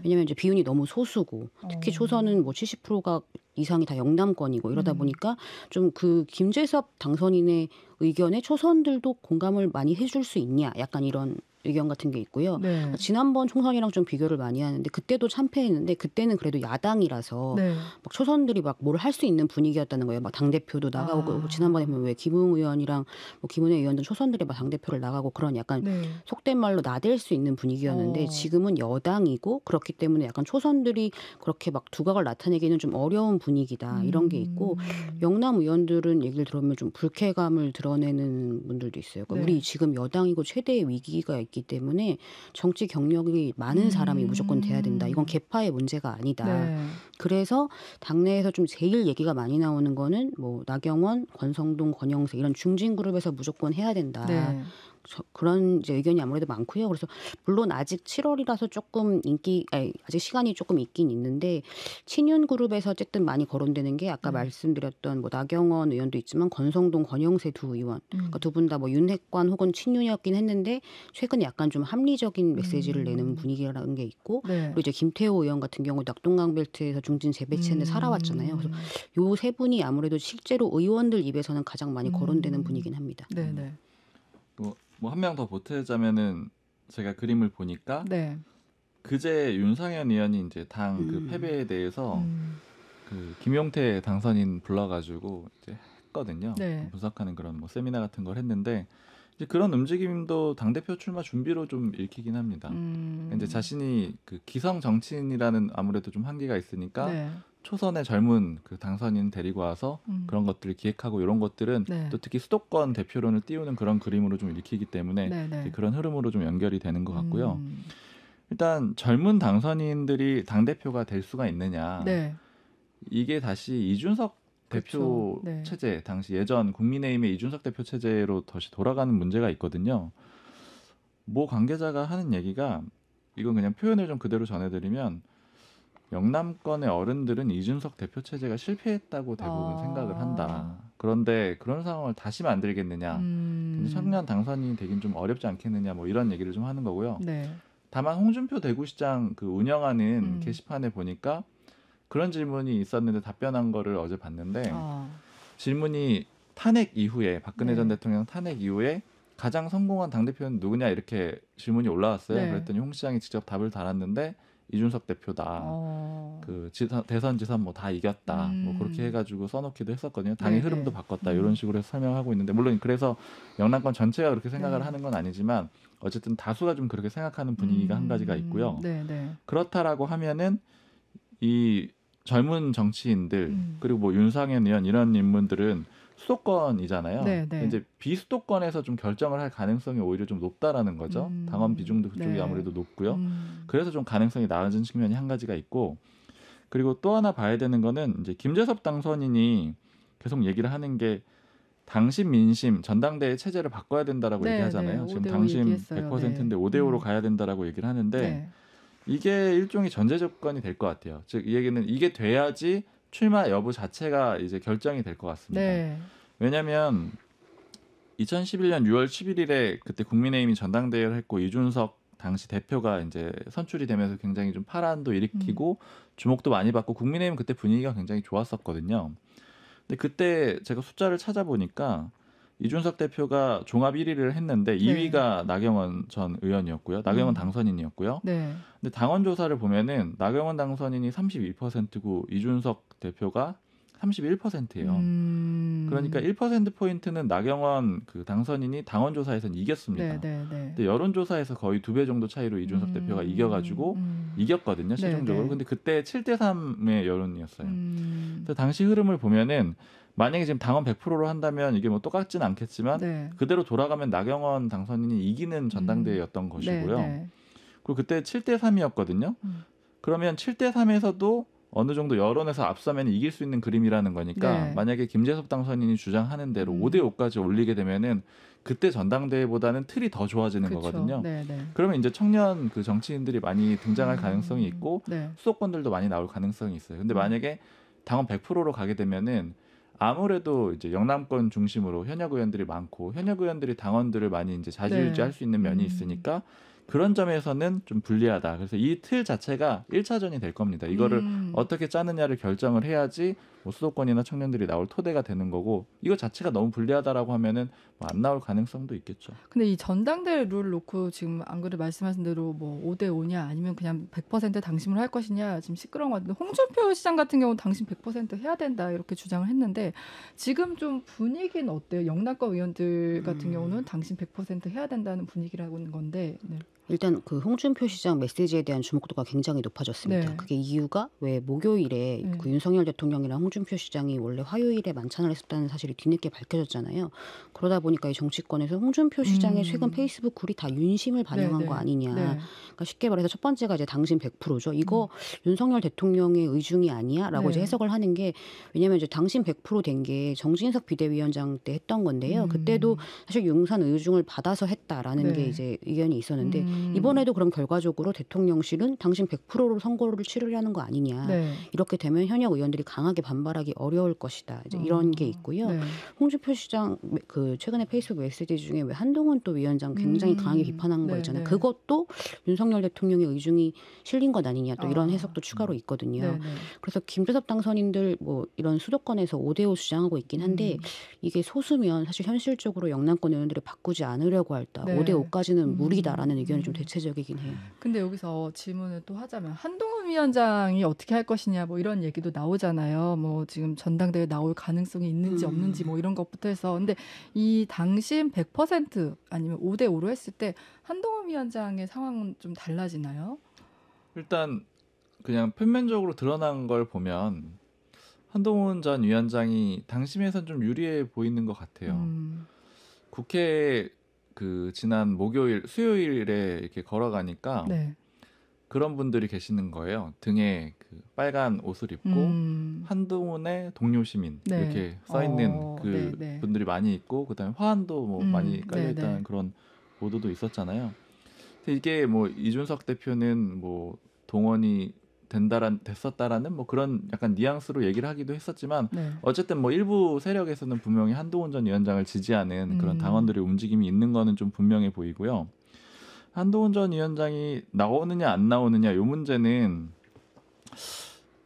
왜냐면 이제 비운이 너무 소수고 특히 오. 어. 초선은 뭐 70%가 이상이 다 영남권이고 이러다 음. 보니까 좀 그 김재섭 당선인의 의견에 초선들도 공감을 많이 해줄 수 있냐 약간 이런 의견 같은 게 있고요. 네. 지난번 총선이랑 좀 비교를 많이 하는데 그때도 참패했는데 그때는 그래도 야당이라서 네. 막 초선들이 막 뭘 할 수 있는 분위기였다는 거예요. 막당 대표도 나가고 아. 지난번에 보면 왜 김웅 의원이랑 뭐 김은혜 의원들 초선들이 막당 대표를 나가고 그런 약간 네. 속된 말로 나댈 수 있는 분위기였는데 어. 지금은 여당이고 그렇기 때문에 약간 초선들이 그렇게 막 두각을 나타내기는 좀 어려운 분위기다 이런 게 있고 음. 영남 의원들은 얘기를 들으면좀 불쾌감을 드러내는 분들도 있어요. 그러니까 네. 우리 지금 여당이고 최대의 위기가 있기 때문에 정치 경력이 많은 사람이 무조건 돼야 된다. 이건 음. 개파의 문제가 아니다. 네. 그래서 당내에서 좀 제일 얘기가 많이 나오는 거는 뭐 나경원, 권성동, 권영세 이런 중진 그룹에서 무조건 해야 된다. 네. 그런 이제 의견이 아무래도 많고요. 그래서 물론 아직 7월이라서 조금 인기 아니, 아직 시간이 조금 있긴 있는데 친윤 그룹에서 어쨌든 많이 거론되는 게 아까 음. 말씀드렸던 뭐 나경원 의원도 있지만 권성동 권영세 두 의원 음. 그러니까 두분 다 뭐 윤핵관 혹은 친윤이었긴 했는데 최근에 약간 좀 합리적인 메시지를 음. 내는 분위기라는 게 있고 네. 그리고 이제 김태호 의원 같은 경우 낙동강 벨트에서 중진 재배치했는데 음. 살아왔잖아요. 그래서 요세 분이 아무래도 실제로 의원들 입에서는 가장 많이 거론되는 분이긴 합니다. 네네. 네. 뭐 뭐한명더 보태자면은 제가 그림을 보니까 네. 그제 윤상현 의원이 이제 당그 음. 패배에 대해서 음. 그 김용태 당선인 불러가지고 이제 했거든요. 네. 뭐 분석하는 그런 뭐 세미나 같은 걸 했는데 이제 그런 움직임도 당 대표 출마 준비로 좀 읽히긴 합니다. 음. 이제 자신이 그 기성 정치인이라는 아무래도 좀 한계가 있으니까. 네. 초선의 젊은 그 당선인 데리고 와서 음. 그런 것들을 기획하고 이런 것들은 네. 또 특히 수도권 대표론을 띄우는 그런 그림으로 좀 읽히기 때문에 네, 네. 그런 흐름으로 좀 연결이 되는 것 같고요. 음. 일단 젊은 당선인들이 당 대표가 될 수가 있느냐 네. 이게 다시 이준석 그렇죠. 대표 그렇죠. 체제 당시 예전 국민의힘의 이준석 대표 체제로 다시 돌아가는 문제가 있거든요. 모 관계자가 하는 얘기가 이건 그냥 표현을 좀 그대로 전해드리면 영남권의 어른들은 이준석 대표 체제가 실패했다고 대부분 아. 생각을 한다. 그런데 그런 상황을 다시 만들겠느냐, 음. 청년 당선인이 되긴 좀 어렵지 않겠느냐, 뭐 이런 얘기를 좀 하는 거고요. 네. 다만 홍준표 대구시장 그 운영하는 음. 게시판에 보니까 그런 질문이 있었는데 답변한 거를 어제 봤는데 아. 질문이 탄핵 이후에 박근혜 네. 전 대통령 탄핵 이후에 가장 성공한 당 대표는 누구냐 이렇게 질문이 올라왔어요. 네. 그랬더니 홍 시장이 직접 답을 달았는데 이준석 대표다. 어. 그 지산, 대선 지선뭐다 이겼다. 뭐 음. 뭐 그렇게 해가지고 써놓기도 했었거든요. 당의 네네. 흐름도 바꿨다. 음. 이런 식으로 설명하고 있는데 물론 그래서 영남권 전체가 그렇게 생각을 네. 하는 건 아니지만 어쨌든 다수가 좀 그렇게 생각하는 분위기가 음. 한 가지가 있고요. 네네. 그렇다라고 하면은 이 젊은 정치인들 음. 그리고 뭐 윤상현 의원 이런 인물들은 수도권이잖아요. 네, 네. 이제 비수도권에서 좀 결정을 할 가능성이 오히려 좀 높다라는 거죠. 음, 당원 비중도 그쪽이 네. 아무래도 높고요. 음. 그래서 좀 가능성이 낮은 측면이 한 가지가 있고 그리고 또 하나 봐야 되는 거는 이제 김재섭 당선인이 계속 얘기를 하는 게 당심 민심 전당대회 체제를 바꿔야 된다라고 네, 얘기하잖아요. 네. 지금 당심 얘기했어요. 100%인데 5대 5로 가야 된다라고 얘기를 하는데 네. 이게 일종의 전제 조건이 될 것 같아요. 즉 이 얘기는 이게 돼야지 출마 여부 자체가 이제 결정이 될 것 같습니다. 네. 왜냐하면 2011년 6월 11일에 그때 국민의힘이 전당대회를 했고 이준석 당시 대표가 이제 선출이 되면서 굉장히 좀 파란도 일으키고 음. 주목도 많이 받고 국민의힘 그때 분위기가 굉장히 좋았었거든요. 근데 그때 제가 숫자를 찾아보니까 이준석 대표가 종합 1위를 했는데 2위가 네. 나경원 전 의원이었고요. 나경원 음. 당선인이었고요. 네. 근데 당원 조사를 보면은 나경원 당선인이 32%고 이준석 대표가 31%예요. 음... 그러니까 1% 포인트는 나경원 그 당선인이 당원 조사에서 이겼습니다. 네네네. 네, 네. 근데 여론 조사에서 거의 두 배 정도 차이로 이준석 음... 대표가 이겨가지고 음... 이겼거든요. 네, 최종적으로. 근데 그때 7대 3의 여론이었어요. 음. 그래서 당시 흐름을 보면은 만약에 지금 당원 100%로 한다면 이게 뭐 똑같진 않겠지만 네. 그대로 돌아가면 나경원 당선인이 이기는 전당대회였던 음. 것이고요. 네, 네. 그리고 그때 7대 3이었거든요. 음. 그러면 7대 3에서도 어느 정도 여론에서 앞서면 이길 수 있는 그림이라는 거니까 네. 만약에 김재섭 당선인이 주장하는 대로 음. 5대 5까지 올리게 되면은 그때 전당대회보다는 틀이 더 좋아지는 그쵸. 거거든요. 네네. 네. 그러면 이제 청년 그 정치인들이 많이 등장할 음. 가능성이 있고 네. 수도권들도 많이 나올 가능성이 있어요. 근데 음. 만약에 당원 100%로 가게 되면은 아무래도 이제 영남권 중심으로 현역 의원들이 많고 현역 의원들이 당원들을 많이 이제 자질유지할 네. 수 있는 면이 음. 있으니까 그런 점에서는 좀 불리하다. 그래서 이 틀 자체가 1차전이 될 겁니다. 이거를 음. 어떻게 짜느냐를 결정을 해야지 뭐 수도권이나 청년들이 나올 토대가 되는 거고 이거 자체가 너무 불리하다라고 하면은 뭐 안 나올 가능성도 있겠죠. 근데 이 전당대회 룰 놓고 지금 안 그래 말씀하신 대로 뭐 5 대 5냐 아니면 그냥 100% 당심을 할 것이냐 지금 시끄러운 것 같은데 홍준표 시장 같은 경우는 당심 100% 해야 된다 이렇게 주장을 했는데 지금 좀 분위기는 어때요? 영남권 의원들 같은 음. 경우는 당심 100% 해야 된다는 분위기라는 고 건데 네. 일단 그 홍준표 시장 메시지에 대한 주목도가 굉장히 높아졌습니다. 네. 그게 이유가 왜 목요일에 네. 그 윤석열 대통령이랑 홍준표 시장이 원래 화요일에 만찬을 했었다는 사실이 뒤늦게 밝혀졌잖아요. 그러다 보니 보니까 이 정치권에서 홍준표 시장의 음. 최근 페이스북 글이 다 윤심을 반영한 네네. 거 네. 아니냐. 네. 그러니까 쉽게 말해서 첫 번째가 이제 당신 100%죠. 이거 음. 윤석열 대통령의 의중이 아니야라고 네. 이제 해석을 하는 게 왜냐면 이제 당신 100%된 게 정진석 비대위원장 때 했던 건데요. 음. 그때도 사실 용산 의중을 받아서 했다라는 네. 게 이제 의견이 있었는데 음. 이번에도 그럼 결과적으로 대통령실은 당신 100%로 선거를 치르려는 거 아니냐. 네. 이렇게 되면 현역 의원들이 강하게 반발하기 어려울 것이다. 이제 이런 게 있고요. 음. 네. 홍준표 시장 그 최근에 최근에 페이스북 메시지 중에 왜 한동훈 또 위원장 굉장히 음. 강하게 비판한 네, 거 있잖아요. 네네. 그것도 윤석열 대통령의 의중이 실린 것 아니냐 또 이런 아. 해석도 추가로 있거든요. 네네. 네. 그래서 김재섭 당선인들 뭐 이런 수도권에서 5대5 주장하고 있긴 한데 음. 이게 소수면 사실 현실적으로 영남권 의원들을 바꾸지 않으려고 할다. 네. 5대5까지는 음. 무리다라는 의견이 좀 음. 대체적이긴 해요. 근데 여기서 질문을 또 하자면 한동훈 위원장이 어떻게 할 것이냐 뭐 이런 얘기도 나오잖아요. 뭐 지금 전당대회 나올 가능성이 있는지 음. 없는지 뭐 이런 것부터 해서 근데 이 당신 100% 아니면 5대 5로 했을 때 한동훈 위원장의 상황은 좀 달라지나요? 일단 그냥 표면적으로 드러난 걸 보면 한동훈 전 위원장이 당심에선 좀 유리해 보이는 것 같아요. 음. 국회에 그 지난 목요일 수요일에 이렇게 걸어가니까 네. 그런 분들이 계시는 거예요. 등에 빨간 옷을 입고 음. 한동훈의 동료 시민 네. 이렇게 써있는 어, 그 네네. 네. 분들이 많이 있고 그다음에 화환도 뭐 음, 많이 네, 깔려있다는 네. 그런 보도도 있었잖아요. 근데 이게 뭐 이준석 대표는 뭐 동원이 된다란 됐었다라는 뭐 그런 약간 뉘앙스로 얘기를 하기도 했었지만 네. 어쨌든 뭐 일부 세력에서는 분명히 한동훈 전 위원장을 지지하는 그런 음. 당원들의 움직임이 있는 거는 좀 분명해 보이고요. 한동훈 전 위원장이 나오느냐 안 나오느냐 요 문제는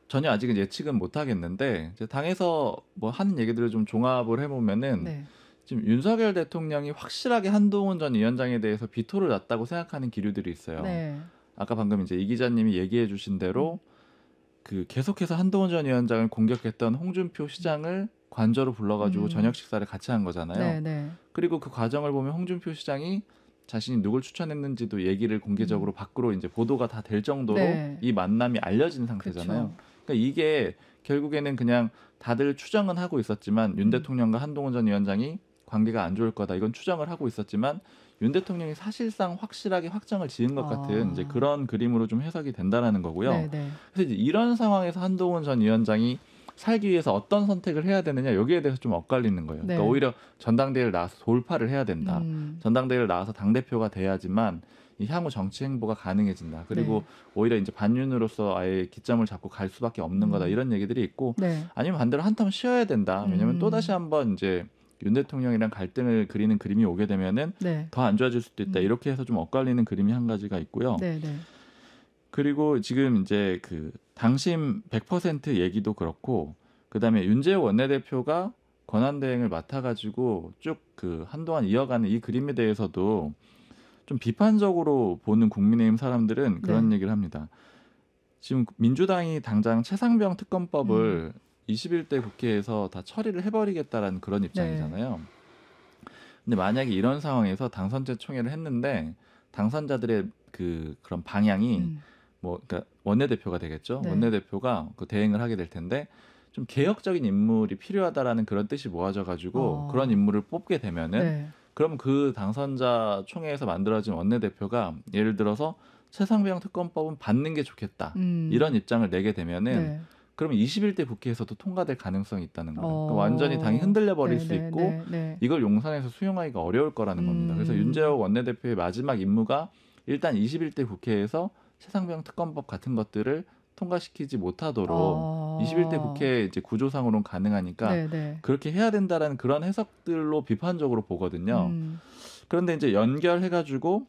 전혀 아직은 예측은 못 하겠는데 이제 당에서 뭐 하는 얘기들을 좀 종합을 해보면은 네. 지금 윤석열 대통령이 확실하게 한동훈 전 위원장에 대해서 비토를 놨다고 생각하는 기류들이 있어요. 네. 아까 방금 이제 이 기자님이 얘기해 주신 대로 음. 그 계속해서 한동훈 전 위원장을 공격했던 홍준표 시장을 관저로 불러가지고 음. 저녁 식사를 같이 한 거잖아요. 네, 네. 그리고 그 과정을 보면 홍준표 시장이 자신이 누굴 추천했는지도 얘기를 공개적으로 음. 밖으로 이제 보도가 다 될 정도로 네. 이 만남이 알려진 상태잖아요. 그쵸. 그러니까 이게 결국에는 그냥 다들 추정은 하고 있었지만 윤 음. 대통령과 한동훈 전 위원장이 관계가 안 좋을 거다 이건 추정을 하고 있었지만 윤 대통령이 사실상 확실하게 확정을 지은 것 아. 같은 이제 그런 그림으로 좀 해석이 된다라는 거고요. 네네. 네. 그래서 이제 이런 상황에서 한동훈 전 위원장이 살기 위해서 어떤 선택을 해야 되느냐 여기에 대해서 좀 엇갈리는 거예요. 그러니까 네. 그러니까 오히려 전당대회를 나와서 돌파를 해야 된다. 음. 전당대회를 나와서 당 대표가 돼야지만 이 향후 정치 행보가 가능해진다. 그리고 네. 오히려 이제 반윤으로서 아예 기점을 잡고 갈 수밖에 없는 거다 음. 이런 얘기들이 있고 네. 아니면 반대로 한 텀 쉬어야 된다. 왜냐면 음. 또 다시 음. 한번 이제 윤 대통령이랑 갈등을 그리는 그림이 오게 되면은 네. 더안 좋아질 수도 있다. 음. 이렇게 해서 좀 엇갈리는 그림이 한 가지가 있고요. 네, 네. 그리고 지금 이제 그 당심 100% 얘기도 그렇고 그다음에 윤재호 원내대표가 권한 대행을 맡아가지고 쭉 그 한동안 이어가는 이 그림에 대해서도 좀 비판적으로 보는 국민의힘 사람들은 네. 그런 네. 얘기를 합니다. 지금 민주당이 당장 최상병 특검법을 음. 21대 국회에서 다 처리를 해버리겠다라는 그런 네. 입장이잖아요. 네. 근데 만약에 이런 상황에서 당선자 총회를 했는데 당선자들의 그 그런 방향이 음. 뭐 그러니까 원내대표가 되겠죠. 네. 원내대표가 그 대행을 하게 될 텐데 좀 개혁적인 인물이 필요하다라는 그런 뜻이 모아져 가지고 어. 그런 인물을 뽑게 되면은 네. 그럼 그 당선자 총회에서 만들어진 원내대표가 예를 들어서 최상병 특검법은 받는 게 좋겠다 음. 이런 입장을 내게 되면은 네. 그러면 21대 국회에서도 통과될 가능성이 있다는 거예요. 그러니까 어. 그러니까 완전히 당이 흔들려 버릴 수 네, 네, 있고 네, 이걸 용산에서 수용하기가 어려울 거라는 음. 겁니다. 그래서 윤재호 원내대표의 마지막 임무가 일단 21대 국회에서 최상병 특검법 같은 것들을 통과시키지 못하도록 아. 21대 국회 이제 구조상으로는 가능하니까 네네. 네. 그렇게 해야 된다라는 그런 해석들로 비판적으로 보거든요. 음. 그런데 이제 연결해가지고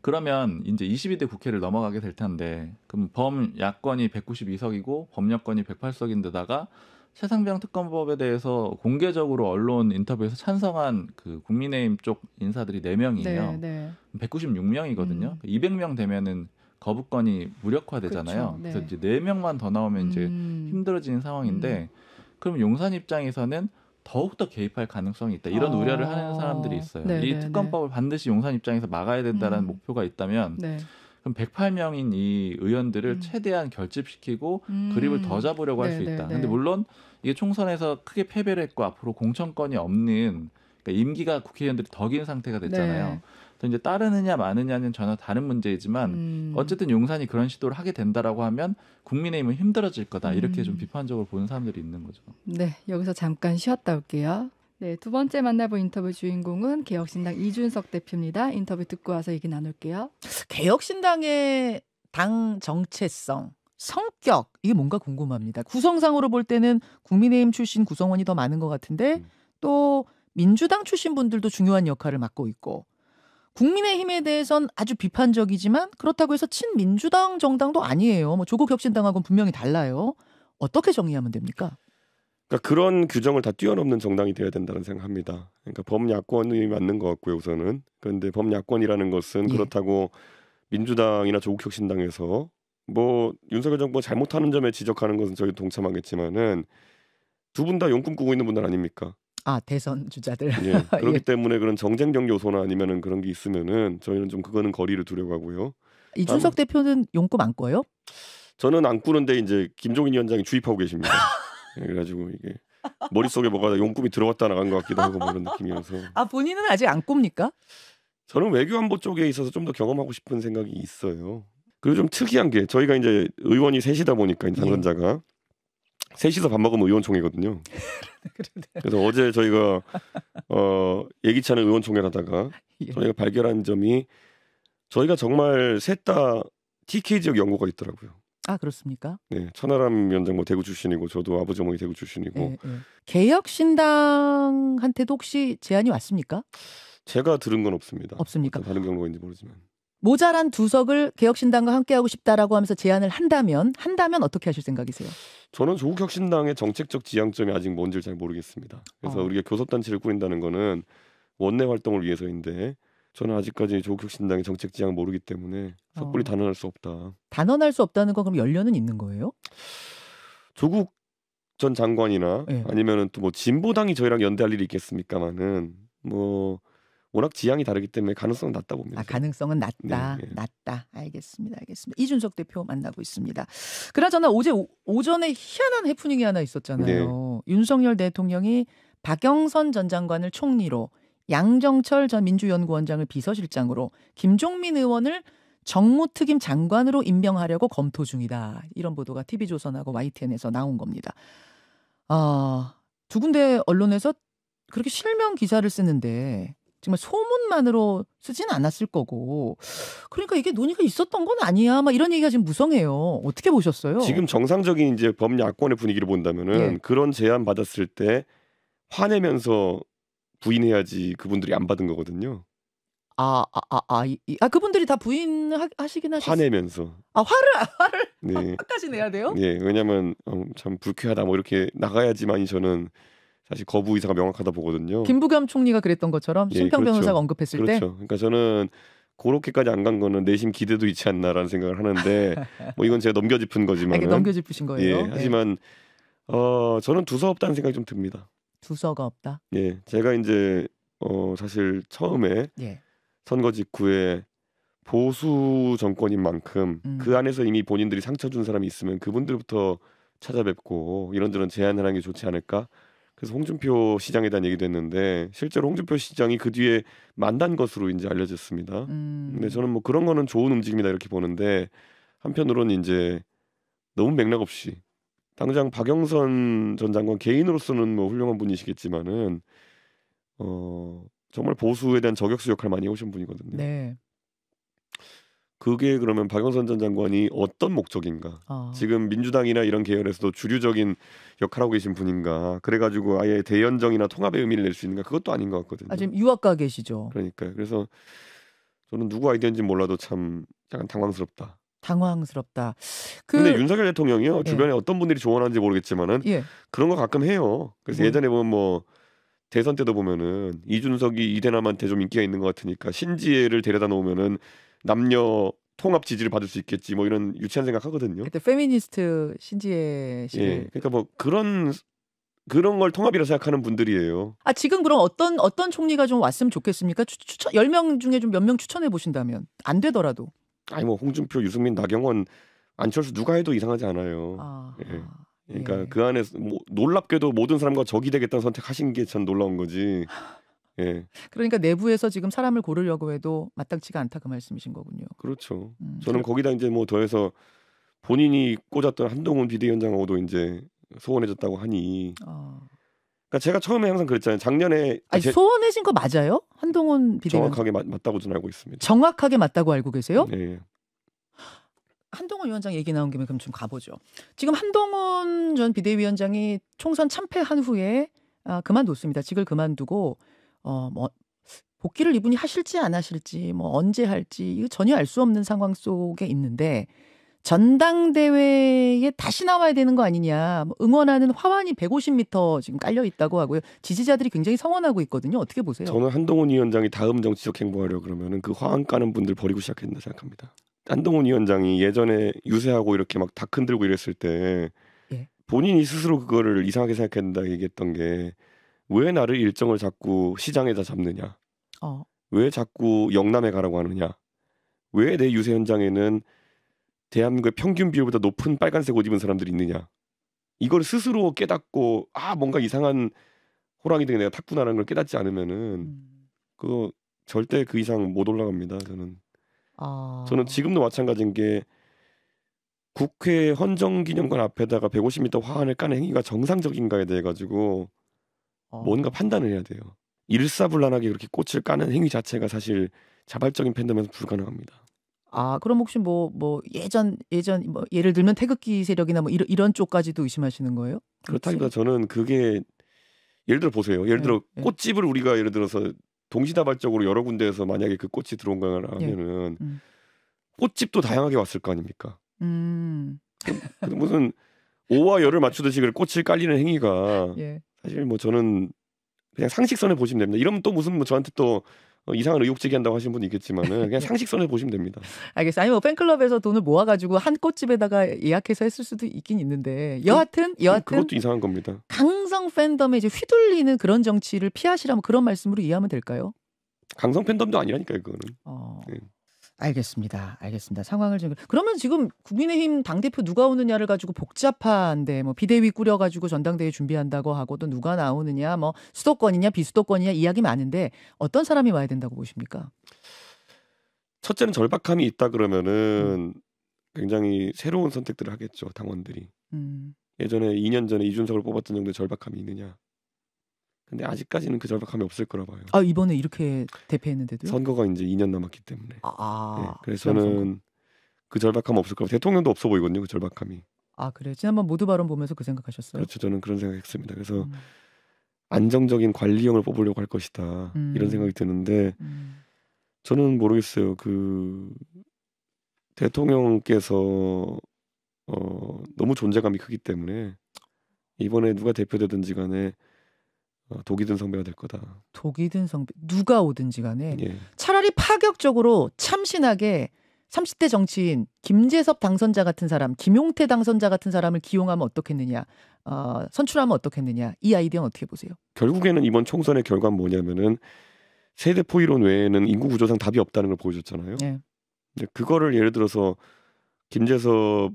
그러면 이제 22대 국회를 넘어가게 될 텐데 그럼 범 야권이 192석이고 범여권이 108석인데다가 최상병 특검법에 대해서 공개적으로 언론 인터뷰에서 찬성한 그 국민의힘 쪽 인사들이 4명이에요. 네, 네. 196명이거든요. 음. 200명 그러니까 되면은 거부권이 무력화되잖아요. 그렇죠. 네. 그래서 이제 네 명만 더 나오면 이제 음. 힘들어지는 상황인데 음. 그럼 용산 입장에서는 더욱더 개입할 가능성이 있다 이런 아. 우려를 하는 사람들이 있어요. 네네네. 이 네, 특검법을 네. 반드시 용산 입장에서 막아야 된다는 라 음. 목표가 있다면 네. 그럼 108명인 이 의원들을 음. 최대한 결집시키고 음. 그립을 더 잡으려고 할수 네, 있다. 그런데 물론 이게 총선에서 크게 패배를 했고 앞으로 공천권이 없는 그러니까 임기가 국회의원들이 더 긴 상태가 됐잖아요. 네. 또 이제 따르느냐 마느냐는 전혀 다른 문제이지만 음. 어쨌든 용산이 그런 시도를 하게 된다라고 하면 국민의힘은 힘들어질 거다 이렇게 음. 좀 비판적으로 보는 사람들이 있는 거죠. 네, 여기서 잠깐 쉬었다 올게요. 네, 두 번째 만나볼 인터뷰 주인공은 개혁신당 이준석 대표입니다. 인터뷰 듣고 와서 얘기 나눌게요. 개혁신당의 당 정체성, 성격 이게 뭔가 궁금합니다. 구성상으로 볼 때는 국민의힘 출신 구성원이 더 많은 것 같은데 음. 또 민주당 출신 분들도 중요한 역할을 맡고 있고 국민의힘에 대해선 아주 비판적이지만 그렇다고 해서 친민주당 정당도 아니에요. 뭐 조국 혁신당하고는 분명히 달라요. 어떻게 정의하면 됩니까? 그러니까 그런 규정을 다 뛰어넘는 정당이 되어야 된다는 생각합니다. 그러니까 범야권이 맞는 것 같고요, 우선은. 그런데 범야권이라는 것은 예. 그렇다고 민주당이나 조국 혁신당에서 뭐 윤석열 정부가 잘못하는 점에 지적하는 것은 저희 동참하겠지만은 두 분 다 용꿈 꾸고 있는 분들 아닙니까? 아 대선 주자들. 예, (laughs) 예. 그렇기 예. 때문에 그런 정쟁적 요소나 아니면은 그런 게 있으면은 저희는 좀 그거는 거리를 두려고 하고요. 이준석 다음, 대표는 용금 안 꿔요? 저는 안 꾸는데 이제 김종인 위원장이 주입하고 계십니다. (laughs) 예, 그래가지고 이게 머릿속에 뭐가 용금이 들어왔다 나간 것 같기도 하고 그런 뭐 느낌이어서. 아 본인은 아직 안 꿉니까? 저는 외교 안보 쪽에 있어서 좀 더 경험하고 싶은 생각이 있어요. 그리고 좀 특이한 게 저희가 이제 의원이 셋이다 보니까 인선자가 셋이서 밥 먹으면 의원총회거든요. (laughs) 그래서 어제 저희가 어 예기치 않은 의원총회를 하다가 예. 저희가 발견한 점이 저희가 정말 셋 다 TK 지역 연구가 있더라고요. 아 그렇습니까? 네, 천하람 위원장 뭐 대구 출신이고 저도 아버지 어머니 대구 출신이고 예, 예. 개혁신당한테도 혹시 제안이 왔습니까? 제가 들은 건 없습니다. 없습니까? 다른 경로가 있는지 모르지만 모자란 두석을 개혁신당과 함께하고 싶다라고 하면서 제안을 한다면 한다면 어떻게 하실 생각이세요? 저는 조국혁신당의 정책적 지향점이 아직 뭔지를 잘 모르겠습니다. 그래서 어. 우리가 교섭단체를 꾸린다는 거는 원내 활동을 위해서인데 저는 아직까지 조국혁신당의 정책 지향 모르기 때문에 섣불리 어. 단언할 수 없다. 단언할 수 없다는 건 그럼 연료는 있는 거예요? 조국 전 장관이나 네. 아니면은 또 뭐 진보당이 저희랑 연대할 일이 있겠습니까마는 뭐 워낙 지향이 다르기 때문에 가능성은 낮다 봅니다. 아, 가능성은 낮다. 네, 네. 낮다. 알겠습니다. 알겠습니다. 이준석 대표 만나고 있습니다. 그나저나 어제 오, 전에 희한한 해프닝이 하나 있었잖아요. 네. 윤석열 대통령이 박영선 전 장관을 총리로 양정철 전 민주연구원장을 비서실장으로 김종민 의원을 정무특임 장관으로 임명하려고 검토 중이다. 이런 보도가 TV조선하고 YTN에서 나온 겁니다. 아, 두 군데 언론에서 그렇게 실명 기사를 쓰는데 정말 소문만으로 쓰진 않았을 거고 그러니까 이게 논의가 있었던 건 아니야 막 이런 얘기가 지금 무성해요 어떻게 보셨어요 지금 정상적인 이제 범야권의 분위기를 본다면은 예. 그런 제안 받았을 때 화내면서 부인해야지 그분들이 안 받은 거거든요 아아 아아 아, 아, 아, 그분들이 다 부인하시긴 하셨어요 화내면서 아 화를 화를 네. 까지 내야 돼요 예왜냐면 어, 참 불쾌하다 뭐 이렇게 나가야지만이 저는 사실 거부 의사가 명확하다 보거든요. 김부겸 총리가 그랬던 것처럼 심평 예, 그렇죠. 변호사가 언급했을 그렇죠. 때. 그렇죠. 그러니까 저는 그렇게까지 안 간 거는 내심 기대도 있지 않나라는 생각을 하는데 (laughs) 뭐 이건 제가 넘겨짚은 거지만. 이게 넘겨짚으신 거예요. 예, 네. 하지만 네. 어 저는 두서없다는 생각이 좀 듭니다. 두서가 없다. 예, 제가 이제 어 사실 처음에 예. 선거 직후에 보수 정권인 만큼 음. 그 안에서 이미 본인들이 상처 준 사람이 있으면 그분들부터 찾아뵙고 이런저런 제안을 하는 게 좋지 않을까 그래서 홍준표 시장에 대한 얘기도 했는데 실제로 홍준표 시장이 그 뒤에 만난 것으로 이제 알려졌습니다. 음. 근데 저는 뭐 그런 거는 좋은 움직임이다 이렇게 보는데 한편으론는 이제 너무 맥락 없이 당장 박영선 전 장관 개인으로서는 뭐 훌륭한 분이시겠지만은 어 정말 보수에 대한 저격수 역할 많이 해오신 분이거든요. 네. 그게 그러면 박영선 전 장관이 어떤 목적인가? 어. 지금 민주당이나 이런 계열에서도 주류적인 역할하고 계신 분인가? 그래가지고 아예 대연정이나 통합의 의미를 낼 수 있는가? 그것도 아닌 것 같거든요. 아 지금 유학가 계시죠. 그러니까 그래서 저는 누구 아이디어인지 몰라도 참 약간 당황스럽다. 당황스럽다. 그... 근데 윤석열 대통령이요 예. 주변에 어떤 분들이 조언하는지 모르겠지만은 예. 그런 거 가끔 해요. 그래서 음. 예전에 보면 뭐 대선 때도 보면은 이준석이 이대남한테 좀 인기가 있는 것 같으니까 신지혜를 데려다 놓으면은 남녀 통합 지지를 받을 수 있겠지 뭐 이런 유치한 생각하거든요. 그때 페미니스트 신지혜 씨를 예, 그러니까 뭐 그런 그런 걸 통합이라 생각하는 분들이에요. 아 지금 그럼 어떤 어떤 총리가 좀 왔으면 좋겠습니까? 추, 추천 10명 중에 좀 몇 명 추천해 보신다면 안 되더라도. 아니 뭐 홍준표, 유승민, 나경원, 안철수 누가 해도 이상하지 않아요. 아... 예. 그러니까 예. 그 안에 뭐, 놀랍게도 모든 사람과 적이 되겠다는 선택하신 게참 놀라운 거지. 예. 그러니까 내부에서 지금 사람을 고르려고 해도 마땅치가 않다 그 말씀이신 거군요. 그렇죠. 음, 저는 거기다 이제 뭐 더해서 본인이 꽂았던 한동훈 비대위원장하고도 이제 소원해졌다고 하니. 어. 그러니까 제가 처음에 항상 그랬잖아요. 작년에 아니, 제... 소원해진 거 맞아요? 한동훈 비대위원 정확하게 마, 맞다고 저는 알고 있습니다. 정확하게 맞다고 알고 계세요? 네. 한동훈 위원장 얘기 나온 김에 그럼 좀 가보죠. 지금 한동훈 전 비대위원장이 총선 참패한 후에 아, 그만뒀습니다. 직을 그만두고 어, 뭐, 복귀를 이분이 하실지 안 하실지, 뭐, 언제 할지, 이거 전혀 알 수 없는 상황 속에 있는데, 전당대회에 다시 나와야 되는 거 아니냐. 뭐 응원하는 화환이 150m 지금 깔려 있다고 하고요. 지지자들이 굉장히 성원하고 있거든요. 어떻게 보세요? 저는 한동훈 위원장이 다음 정치적 행보하려 그러면은 그 화환 까는 분들 버리고 시작했나 생각합니다. 한동훈 위원장이 예전에 유세하고 이렇게 막 다 흔들고 이랬을 때 예. 본인이 스스로 그거를 이상하게 생각한다 얘기했던 게왜 나를 일정을 자꾸 시장에다 잡느냐? 어. 왜 자꾸 영남에 가라고 하느냐? 왜 내 유세 현장에는 대한민국의 그 평균 비율보다 높은 빨간색 옷 입은 사람들이 있느냐? 이걸 스스로 깨닫고 아 뭔가 이상한 호랑이 등에 내가 탔구나라는 걸 깨닫지 않으면은 음. 그 절대 그 이상 못 올라갑니다. 저는 아. 저는 지금도 마찬가지인 게 국회 헌정기념관 앞에다가 150m 화환을 까는 행위가 정상적인가에 대해 가지고 어. 뭔가 판단을 해야 돼요. 일사불란하게 그렇게 꽃을 까는 행위 자체가 사실 자발적인 팬덤에서 불가능합니다. 아 그럼 혹시 뭐뭐 뭐 예전 예전 뭐 예를 들면 태극기 세력이나 뭐 이런 이런 쪽까지도 의심하시는 거예요? 그렇다기보다 저는 그게 예를 들어 보세요. 예를 예, 들어 네, 꽃집을 우리가 예를 들어서 동시다발적으로 여러 군데에서 만약에 그 꽃이 들어온 거라면은 예. 네. 음. 꽃집도 다양하게 왔을 거 아닙니까? 음. 무슨 오와 열을 맞추듯이 그 꽃을 깔리는 행위가 (laughs) 예. 사실 뭐 저는 그냥 상식선을 보시면 됩니다. 이러면 또 무슨 뭐 저한테 또 어, 이상한 의혹 제기한다고 하신 분이 있겠지만은 그냥 (laughs) 예. 상식선을 보시면 됩니다. 알겠어요. 아니 뭐 팬클럽에서 돈을 모아가지고 한 꽃집에다가 예약해서 했을 수도 있긴 있는데 음, 여하튼 음, 여하튼 그것도 이상한 겁니다. 강성 팬덤에 이제 휘둘리는 그런 정치를 피하시라 뭐 그런 말씀으로 이해하면 될까요? 강성 팬덤도 아니라니까요 그거는. 어... 네. 알겠습니다. 알겠습니다. 상황을 지금 그러면 지금 국민의힘 당 대표 누가 오느냐를 가지고 복잡한데 뭐 비대위 꾸려가지고 전당대회 준비한다고 하고 또 누가 나오느냐 뭐 수도권이냐 비수도권이냐 이야기 많은데 어떤 사람이 와야 된다고 보십니까? 첫째는 절박함이 있다 그러면은 음. 굉장히 새로운 선택들을 하겠죠 당원들이 음. 예전에 2년 전에 이준석을 뽑았던 정도의 절박함이 있느냐 근데 아직까지는 그 절박함이 없을 거라 봐요. 아 이번에 이렇게 대패했는데도 선거가 이제 2년 남았기 때문에. 아. 아 네, 그래서 는그 절박함 없을 거라. 대통령도 없어 보이거든요. 그 절박함이. 아그래 지난번 모두 발언 보면서 그 생각하셨어요? 그렇죠. 저는 그런 생각했습니다. 그래서 음. 안정적인 관리형을 뽑으려고 할 것이다 음. 이런 생각이 드는데 음. 저는 모르겠어요. 그 대통령께서 어, 너무 존재감이 크기 때문에 이번에 누가 대표되든지 간에 어, 독이 든 성배가 될 거다. 독이 든 성배 누가 오든지 간에 예. 차라리 파격적으로 참신하게 30대 정치인 김재섭 당선자 같은 사람, 김용태 당선자 같은 사람을 기용하면 어떻겠느냐, 어, 선출하면 어떻겠느냐 이 아이디어는 어떻게 보세요? 결국에는 이번 총선의 결과 는 뭐냐면은 세대 포이론 외에는 인구 구조상 답이 없다는 걸 보여줬잖아요. 예. 근데 그거를 예를 들어서 김재섭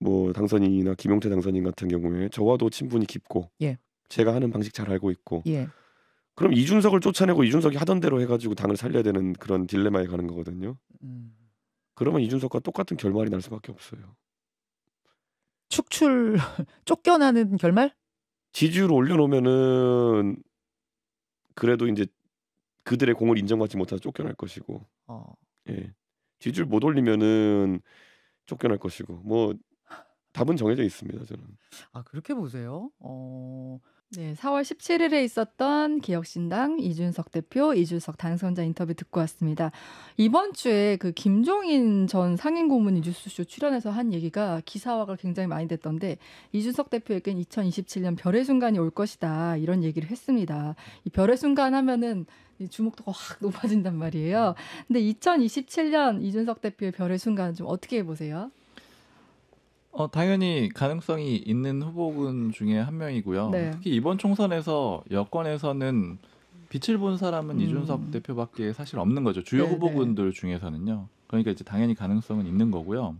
뭐 당선인이나 김용태 당선인 같은 경우에 저와도 친분이 깊고 예. 제가 하는 방식 잘 알고 있고 예. 그럼 이준석을 쫓아내고 이준석이 하던 대로 해가지고 당을 살려야 되는 그런 딜레마에 가는 거거든요. 음. 그러면 이준석과 똑같은 결말이 날 수밖에 없어요. 축출 (laughs) 쫓겨나는 결말? 지지율 올려놓으면은 그래도 이제 그들의 공을 인정받지 못해서 쫓겨날 것이고, 어. 예, 지지율 못 올리면은 쫓겨날 것이고, 뭐 답은 정해져 있습니다 저는. 아 그렇게 보세요? 어. 네, 4월 17일에 있었던 기억신당 이준석 대표, 이준석 당선자 인터뷰 듣고 왔습니다. 이번 주에 그 김종인 전상인고문이 뉴스쇼 출연해서 한 얘기가 기사화가 굉장히 많이 됐던데 이준석 대표에겐 2027년 별의 순간이 올 것이다 이런 얘기를 했습니다. 이 별의 순간 하면은 주목도가 확 높아진단 말이에요. 근데 2027년 이준석 대표의 별의 순간 좀 어떻게 보세요? 어, 당연히 가능성이 있는 후보군 중에 한 명이고요. 네. 특히 이번 총선에서 여권에서는 빛을 본 사람은 음. 이준석 대표밖에 사실 없는 거죠. 주요 네, 네. 후보군들 중에서는요. 그러니까 이제 당연히 가능성은 있는 거고요.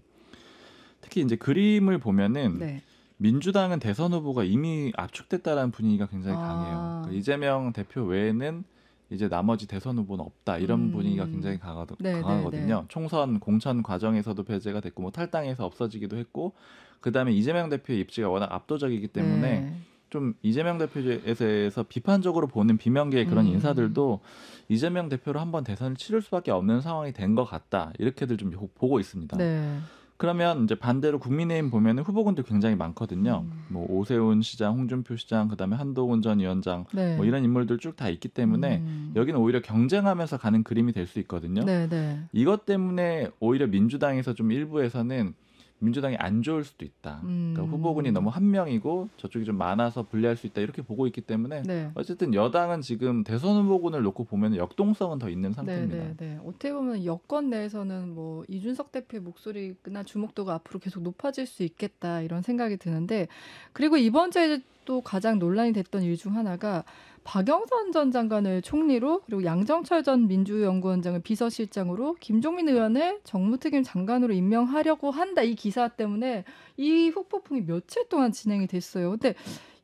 특히 이제 그림을 보면은 네. 민주당은 대선 후보가 이미 압축됐다라는 분위기가 굉장히 아. 강해요. 그러니까 이재명 대표 외에는 이제 나머지 대선 후보는 없다 이런 음. 분위기가 굉장히 강하더, 네, 네 강하거든요. 네, 네. 총선 공천 과정에서도 배제가 됐고 뭐 탈당해서 없어지기도 했고 그다음에 이재명 대표의 입지가 워낙 압도적이기 때문에 네. 좀 이재명 대표에 대해서 비판적으로 보는 비명계의 그런 음. 인사들도 이재명 대표로 한번 대선을 치를 수밖에 없는 상황이 된 것 같다 이렇게들 좀 보고 있습니다. 네. 그러면 이제 반대로 국민의힘 보면은 후보군들 굉장히 많거든요. 음. 뭐 오세훈 시장, 홍준표 시장, 그다음에 한동훈 전 위원장 네. 뭐 이런 인물들 쭉 다 있기 때문에 음. 여기는 오히려 경쟁하면서 가는 그림이 될 수 있거든요. 네, 네. 이것 때문에 오히려 민주당에서 좀 일부에서는 민주당이 안 좋을 수도 있다. 그러니까 음. 그러니까 후보군이 너무 한 명이고 저쪽이 좀 많아서 불리할 수 있다 이렇게 보고 있기 때문에 네. 어쨌든 여당은 지금 대선 후보군을 놓고 보면 역동성은 더 있는 상태입니다. 네, 네, 네. 어떻게 보면 여권 내에서는 뭐 이준석 대표의 목소리나 주목도가 앞으로 계속 높아질 수 있겠다 이런 생각이 드는데 그리고 이번 주에 또 가장 논란이 됐던 일 중 하나가 박영선 전 장관을 총리로 그리고 양정철 전 민주연구원장을 비서실장으로 김종민 의원을 정무특임 장관으로 임명하려고 한다 이 기사 때문에 이 후폭풍이 며칠 동안 진행이 됐어요. 근데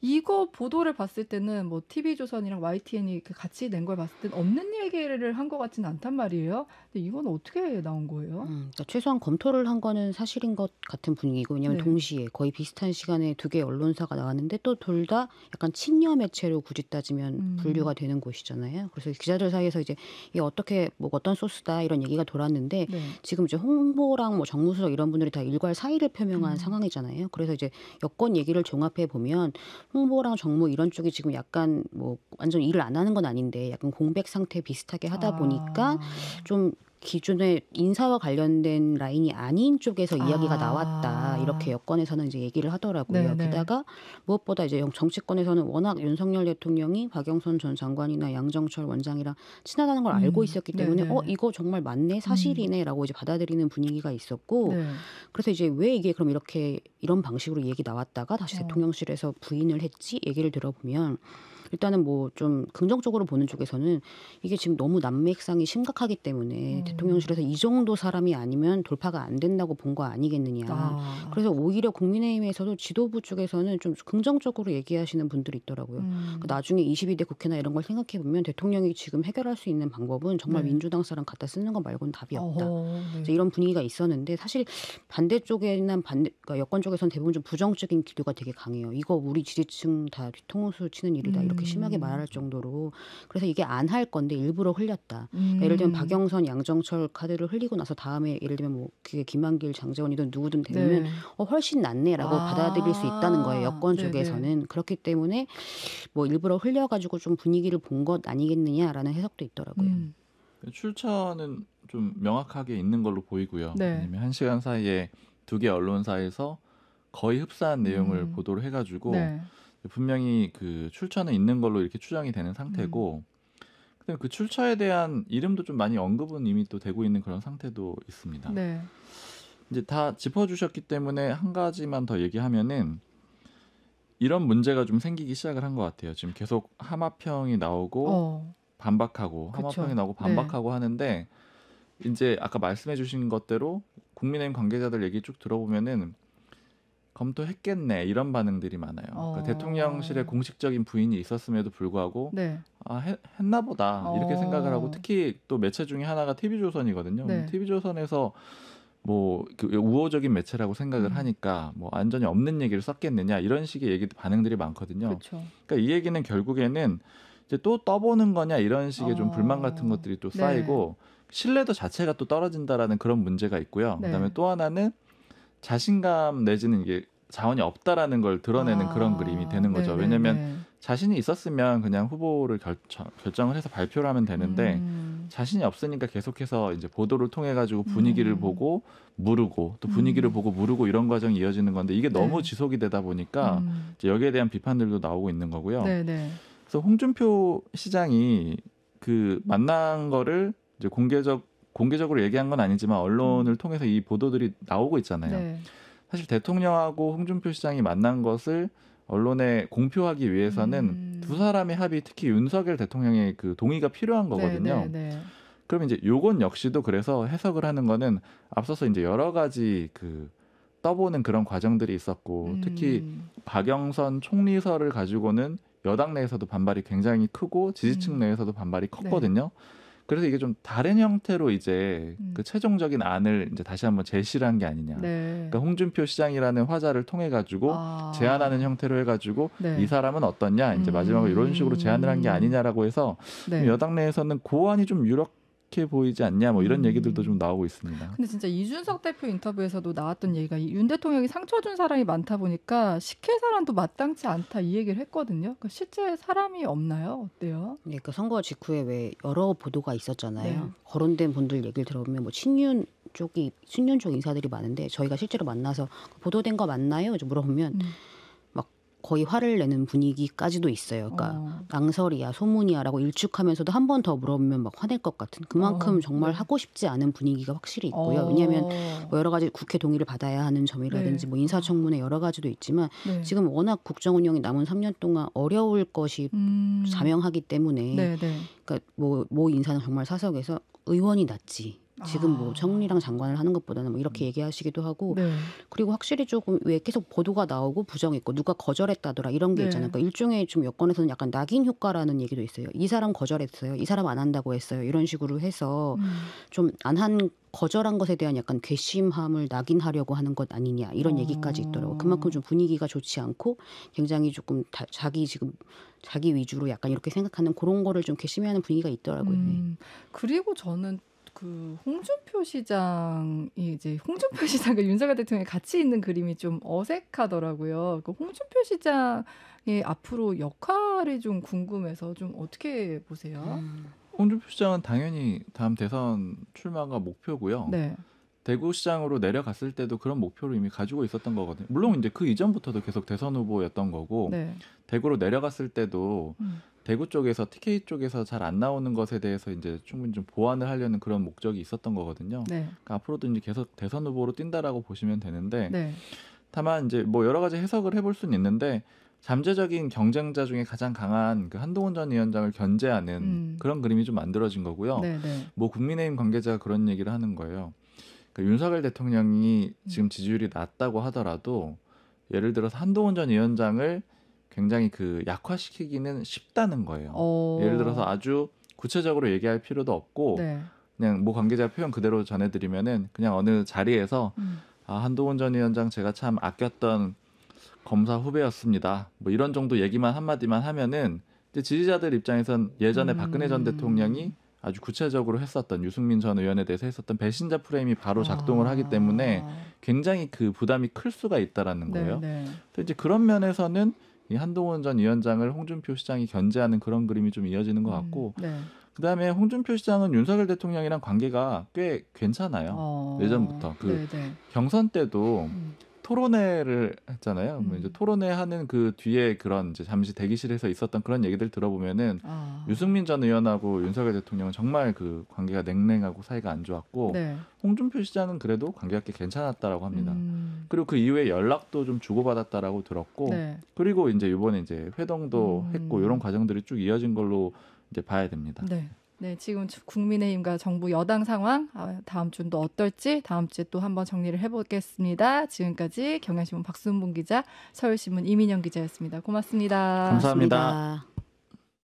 이거 보도를 봤을 때는 뭐 TV조선이랑 YTN이 같이 낸 걸 봤을 땐 없는 얘기를 한 것 같지는 않단 말이에요. 근데 이건 어떻게 나온 거예요? 음, 그러니까 최소한 검토를 한 거는 사실인 것 같은 분위기고 왜냐하면 네. 동시에 거의 비슷한 시간에 두 개의 언론사가 나왔는데 또 둘 다 약간 친녀 매체로 굳이 따지면 음. 분류가 되는 곳이잖아요. 그래서 기자들 사이에서 이제 이 어떻게 뭐 어떤 소스다 이런 얘기가 돌았는데 네. 지금 이제 홍보랑 뭐 정무수석 이런 분들이 다 일괄 사의를 표명한 음. 상황이잖아요. 그래서 이제 여권 얘기를 종합해 보면 홍보랑 정모 이런 쪽이 지금 약간 뭐 완전 일을 안 하는 건 아닌데 약간 공백 상태 비슷하게 하다 보니까 아. 좀 기존의 인사와 관련된 라인이 아닌 쪽에서 이야기가 아. 나왔다 이렇게 여권에서는 이제 얘기를 하더라고요. 네네. 게다가 무엇보다 이제 정치권에서는 워낙 윤석열 대통령이 박영선 전 장관이나 양정철 원장이랑 친하다는 걸 알고 음. 있었기 때문에 네네. 어 이거 정말 맞네 사실이네라고 음. 이제 받아들이는 분위기가 있었고 네. 그래서 이제 왜 이게 그럼 이렇게 이런 방식으로 얘기 나왔다가 다시 어. 대통령실에서 부인을 했지 얘기를 들어보면. 일단은 뭐 좀 긍정적으로 보는 쪽에서는 이게 지금 너무 남맥상이 심각하기 때문에 음. 대통령실에서 이 정도 사람이 아니면 돌파가 안 된다고 본 거 아니겠느냐. 아. 그래서 오히려 국민의힘에서도 지도부 쪽에서는 좀 긍정적으로 얘기하시는 분들이 있더라고요. 음. 그러니까 나중에 22대 국회나 이런 걸 생각해 보면 대통령이 지금 해결할 수 있는 방법은 정말 네. 민주당 사람 갖다 쓰는 것 말고는 답이 없다. 어허, 네. 이런 분위기가 있었는데 사실 반대쪽에는 반대 그러니까 여권 쪽에서는 대부분 좀 부정적인 기류가 되게 강해요. 이거 우리 지지층 다 뒤통수 치는 일이다. 음. 이렇게 그렇게 심하게 음. 말할 정도로 그래서 이게 안 할 건데 일부러 흘렸다. 그러니까 예를 들면 음. 박영선, 양정철 카드를 흘리고 나서 다음에 예를 들면 뭐 그게 김한길, 장재원이든 누구든 네. 되면 네. 어 훨씬 낫네라고 아~ 받아들일 수 있다는 거예요. 여권 네, 네. 쪽에서는 그렇기 때문에 뭐 일부러 흘려가지고 좀 분위기를 본 것 아니겠느냐라는 해석도 있더라고요. 음. 출처는 좀 명확하게 있는 걸로 보이고요. 네. 왜냐면 한 시간 사이에 두 개 언론사에서 거의 흡사한 내용을 음. 보도를 해가지고 네. 분명히 그 출처는 있는 걸로 이렇게 추정이 되는 상태고 음. 그다음에 그 출처에 대한 이름도 좀 많이 언급은 이미 또 되고 있는 그런 상태도 있습니다. 네. 이제 다 짚어주셨기 때문에 한 가지만 더 얘기하면은 이런 문제가 좀 생기기 시작을 한 것 같아요. 지금 계속 하마평이 나오고 어. 반박하고 하마평이 나오고 네. 반박하고 네. 하는데 이제 아까 말씀해주신 것대로 국민의힘 관계자들 얘기 쭉 들어보면은 검토했겠네 이런 반응들이 많아요. 그러니까 어. 그러니까 대통령실에 공식적인 부인이 있었음에도 불구하고 네. 아 했, 나 보다 어. 이렇게 생각을 하고 특히 또 매체 중에 하나가 TV조선이거든요. 네. TV조선에서 뭐그 우호적인 매체라고 생각을 음. 하니까 뭐 안전이 없는 얘기를 썼겠느냐 이런 식의 얘기 반응들이 많거든요. 그쵸. 그렇죠. 그러니까 이 얘기는 결국에는 이제 또 떠보는 거냐 이런 식의 어. 좀 불만 같은 것들이 또 네. 쌓이고 네. 신뢰도 자체가 또 떨어진다라는 그런 문제가 있고요. 네. 그다음에 또 하나는 자신감 내지는 이게 자원이 없다라는 걸 드러내는 아, 그런 그림이 되는 거죠. 네네네. 왜냐하면 자신이 있었으면 그냥 후보를 결정, 결정을 해서 발표를 하면 되는데 음. 자신이 없으니까 계속해서 이제 보도를 통해 가지고 음. 분위기를 음. 보고 무르고 또 분위기를 음. 보고 무르고 이런 과정이 이어지는 건데 이게 너무 네. 지속이 되다 보니까 음. 이제 여기에 대한 비판들도 나오고 있는 거고요. 네네. 그래서 홍준표 시장이 그 만난 거를 이제 공개적 공개적으로 얘기한 건 아니지만 언론을 음. 통해서 이 보도들이 나오고 있잖아요. 네. 사실 대통령하고 홍준표 시장이 만난 것을 언론에 공표하기 위해서는 음. 두 사람의 합의, 특히 윤석열 대통령의 그 동의가 필요한 네, 거거든요. 네, 네, 그럼 이제 요건 역시도 그래서 해석을 하는 거는 앞서서 이제 여러 가지 그 떠보는 그런 과정들이 있었고 음. 특히 박영선 총리설을 가지고는 여당 내에서도 반발이 굉장히 크고 지지층 음. 내에서도 반발이 네. 컸거든요. 네. 그래서 이게 좀 다른 형태로 이제 음. 그 최종적인 안을 이제 다시 한번 제시를 한 게 아니냐. 네. 그러니까 홍준표 시장이라는 화자를 통해 가지고 아. 제안하는 형태로 해 가지고 네. 이 사람은 어떻냐 이제 마지막으로 음. 이런 식으로 제안을 한게 음. 아니냐라고 해서 네. 여당 내에서는 고안이 좀 유력 부족해 보이지 않냐 뭐 이런 음. 얘기들도 좀 나오고 있습니다. 근데 진짜 이준석 대표 인터뷰에서도 나왔던 얘기가 윤 대통령이 상처 준 사람이 많다 보니까 식혜 사람도 마땅치 않다 이 얘기를 했거든요. 그러니까 실제 사람이 없나요? 어때요? 네, 그 선거 직후에 왜 여러 보도가 있었잖아요. 네. 거론된 분들 얘기를 들어보면 뭐 친윤 쪽이 친윤 쪽 인사들이 많은데 저희가 실제로 만나서 그 보도된 거 맞나요? 물어보면 음. 거의 화를 내는 분위기까지도 있어요. 그러니까 어. 낭설이야, 소문이야라고 일축하면서도 한 번 더 물어보면 막 화낼 것 같은 그만큼 어. 정말 네. 하고 싶지 않은 분위기가 확실히 있고요. 어. 왜냐하면 뭐 여러 가지 국회 동의를 받아야 하는 점이라든지 네. 뭐 인사청문회 여러 가지도 있지만 네. 지금 워낙 국정 운영이 남은 3년 동안 어려울 것이 음. 자명하기 때문에 네, 네. 그러니까 뭐뭐 인사는 정말 사석에서 의원이 낫지 지금 뭐 총리랑 아. 장관을 하는 것보다는 뭐 이렇게 음. 얘기하시기도 하고 네. 그리고 확실히 조금 왜 계속 보도가 나오고 부정 있고 누가 거절했다더라 이런 게 네. 있잖아요. 그러니까 일종의 좀 여권에서는 약간 낙인 효과라는 얘기도 있어요. 이 사람 거절했어요. 이 사람 안 한다고 했어요. 이런 식으로 해서 음. 좀안 한 거절한 것에 대한 약간 괘씸함을 낙인하려고 하는 것 아니냐 이런 아. 얘기까지 있더라고. 그만큼 좀 분위기가 좋지 않고 굉장히 조금 다, 자기 지금 자기 위주로 약간 이렇게 생각하는 그런 거를 좀 괘씸해하는 분위기가 있더라고요. 네. 음. 그리고 저는 그 홍준표 시장이 이제 홍준표 (laughs) 시장과 윤석열 대통령이 같이 있는 그림이 좀 어색하더라고요. 그 홍준표 시장의 앞으로 역할이 좀 궁금해서 좀 어떻게 보세요? 음. 홍준표 시장은 당연히 다음 대선 출마가 목표고요. 네. 대구시장으로 내려갔을 때도 그런 목표를 이미 가지고 있었던 거거든요. 물론 이제 그 이전부터도 계속 대선 후보였던 거고 네. 대구로 내려갔을 때도 음. 대구 쪽에서 TK 쪽에서 잘 안 나오는 것에 대해서 이제 충분히 좀 보완을 하려는 그런 목적이 있었던 거거든요. 네. 그러니까 앞으로도 이제 계속 대선 후보로 뛴다라고 보시면 되는데 네. 다만 이제 뭐 여러 가지 해석을 해볼 수는 있는데 잠재적인 경쟁자 중에 가장 강한 그 한동훈 전 위원장을 견제하는 음. 그런 그림이 좀 만들어진 거고요. 네네. 네. 뭐 국민의힘 관계자가 그런 얘기를 하는 거예요. 그러니까 윤석열 대통령이 지금 음. 지지율이 낮다고 하더라도 예를 들어서 한동훈 전 위원장을 굉장히 그 약화시키기는 쉽다는 거예요. 오. 어. 예를 들어서 아주 구체적으로 얘기할 필요도 없고 네. 그냥 뭐 관계자 표현 그대로 전해드리면은 그냥 어느 자리에서 음. 아 한동훈 전 위원장 제가 참 아꼈던 검사 후배였습니다. 뭐 이런 정도 얘기만 한마디만 하면은 이제 지지자들 입장에선 예전에 음. 박근혜 전 대통령이 아주 구체적으로 했었던 유승민 전 의원에 대해서 했었던 배신자 프레임이 바로 아. 작동을 아. 하기 때문에 굉장히 그 부담이 클 수가 있다라는 네, 거예요. 네, 네. 이제 그런 면에서는 이 한동훈 전 위원장을 홍준표 시장이 견제하는 그런 그림이 좀 이어지는 것 음, 같고 음, 네. 그다음에 홍준표 시장은 윤석열 대통령이랑 관계가 꽤 괜찮아요 어, 예전부터 그 네네. 네. 경선 때도 음. 토론회를 했잖아요. 뭐 음. 이제 토론회 하는 그 뒤에 그런 이제 잠시 대기실에서 있었던 그런 얘기들 들어보면은 아. 유승민 전 의원하고 윤석열 대통령은 정말 그 관계가 냉랭하고 사이가 안 좋았고 네. 홍준표 시장은 그래도 관계가 꽤 괜찮았다라고 합니다. 음. 그리고 그 이후에 연락도 좀 주고받았다라고 들었고 네. 그리고 이제 이번에 이제 회동도 음. 했고 이런 과정들이 쭉 이어진 걸로 이제 봐야 됩니다. 네. 네, 지금 국민의힘과 정부 여당 상황 아, 다음 주는 또 어떨지 다음 주에 또 한번 정리를 해보겠습니다. 지금까지 경향신문 박순봉 기자, 서울신문 이민영 기자였습니다. 고맙습니다. 감사합니다. 감사합니다.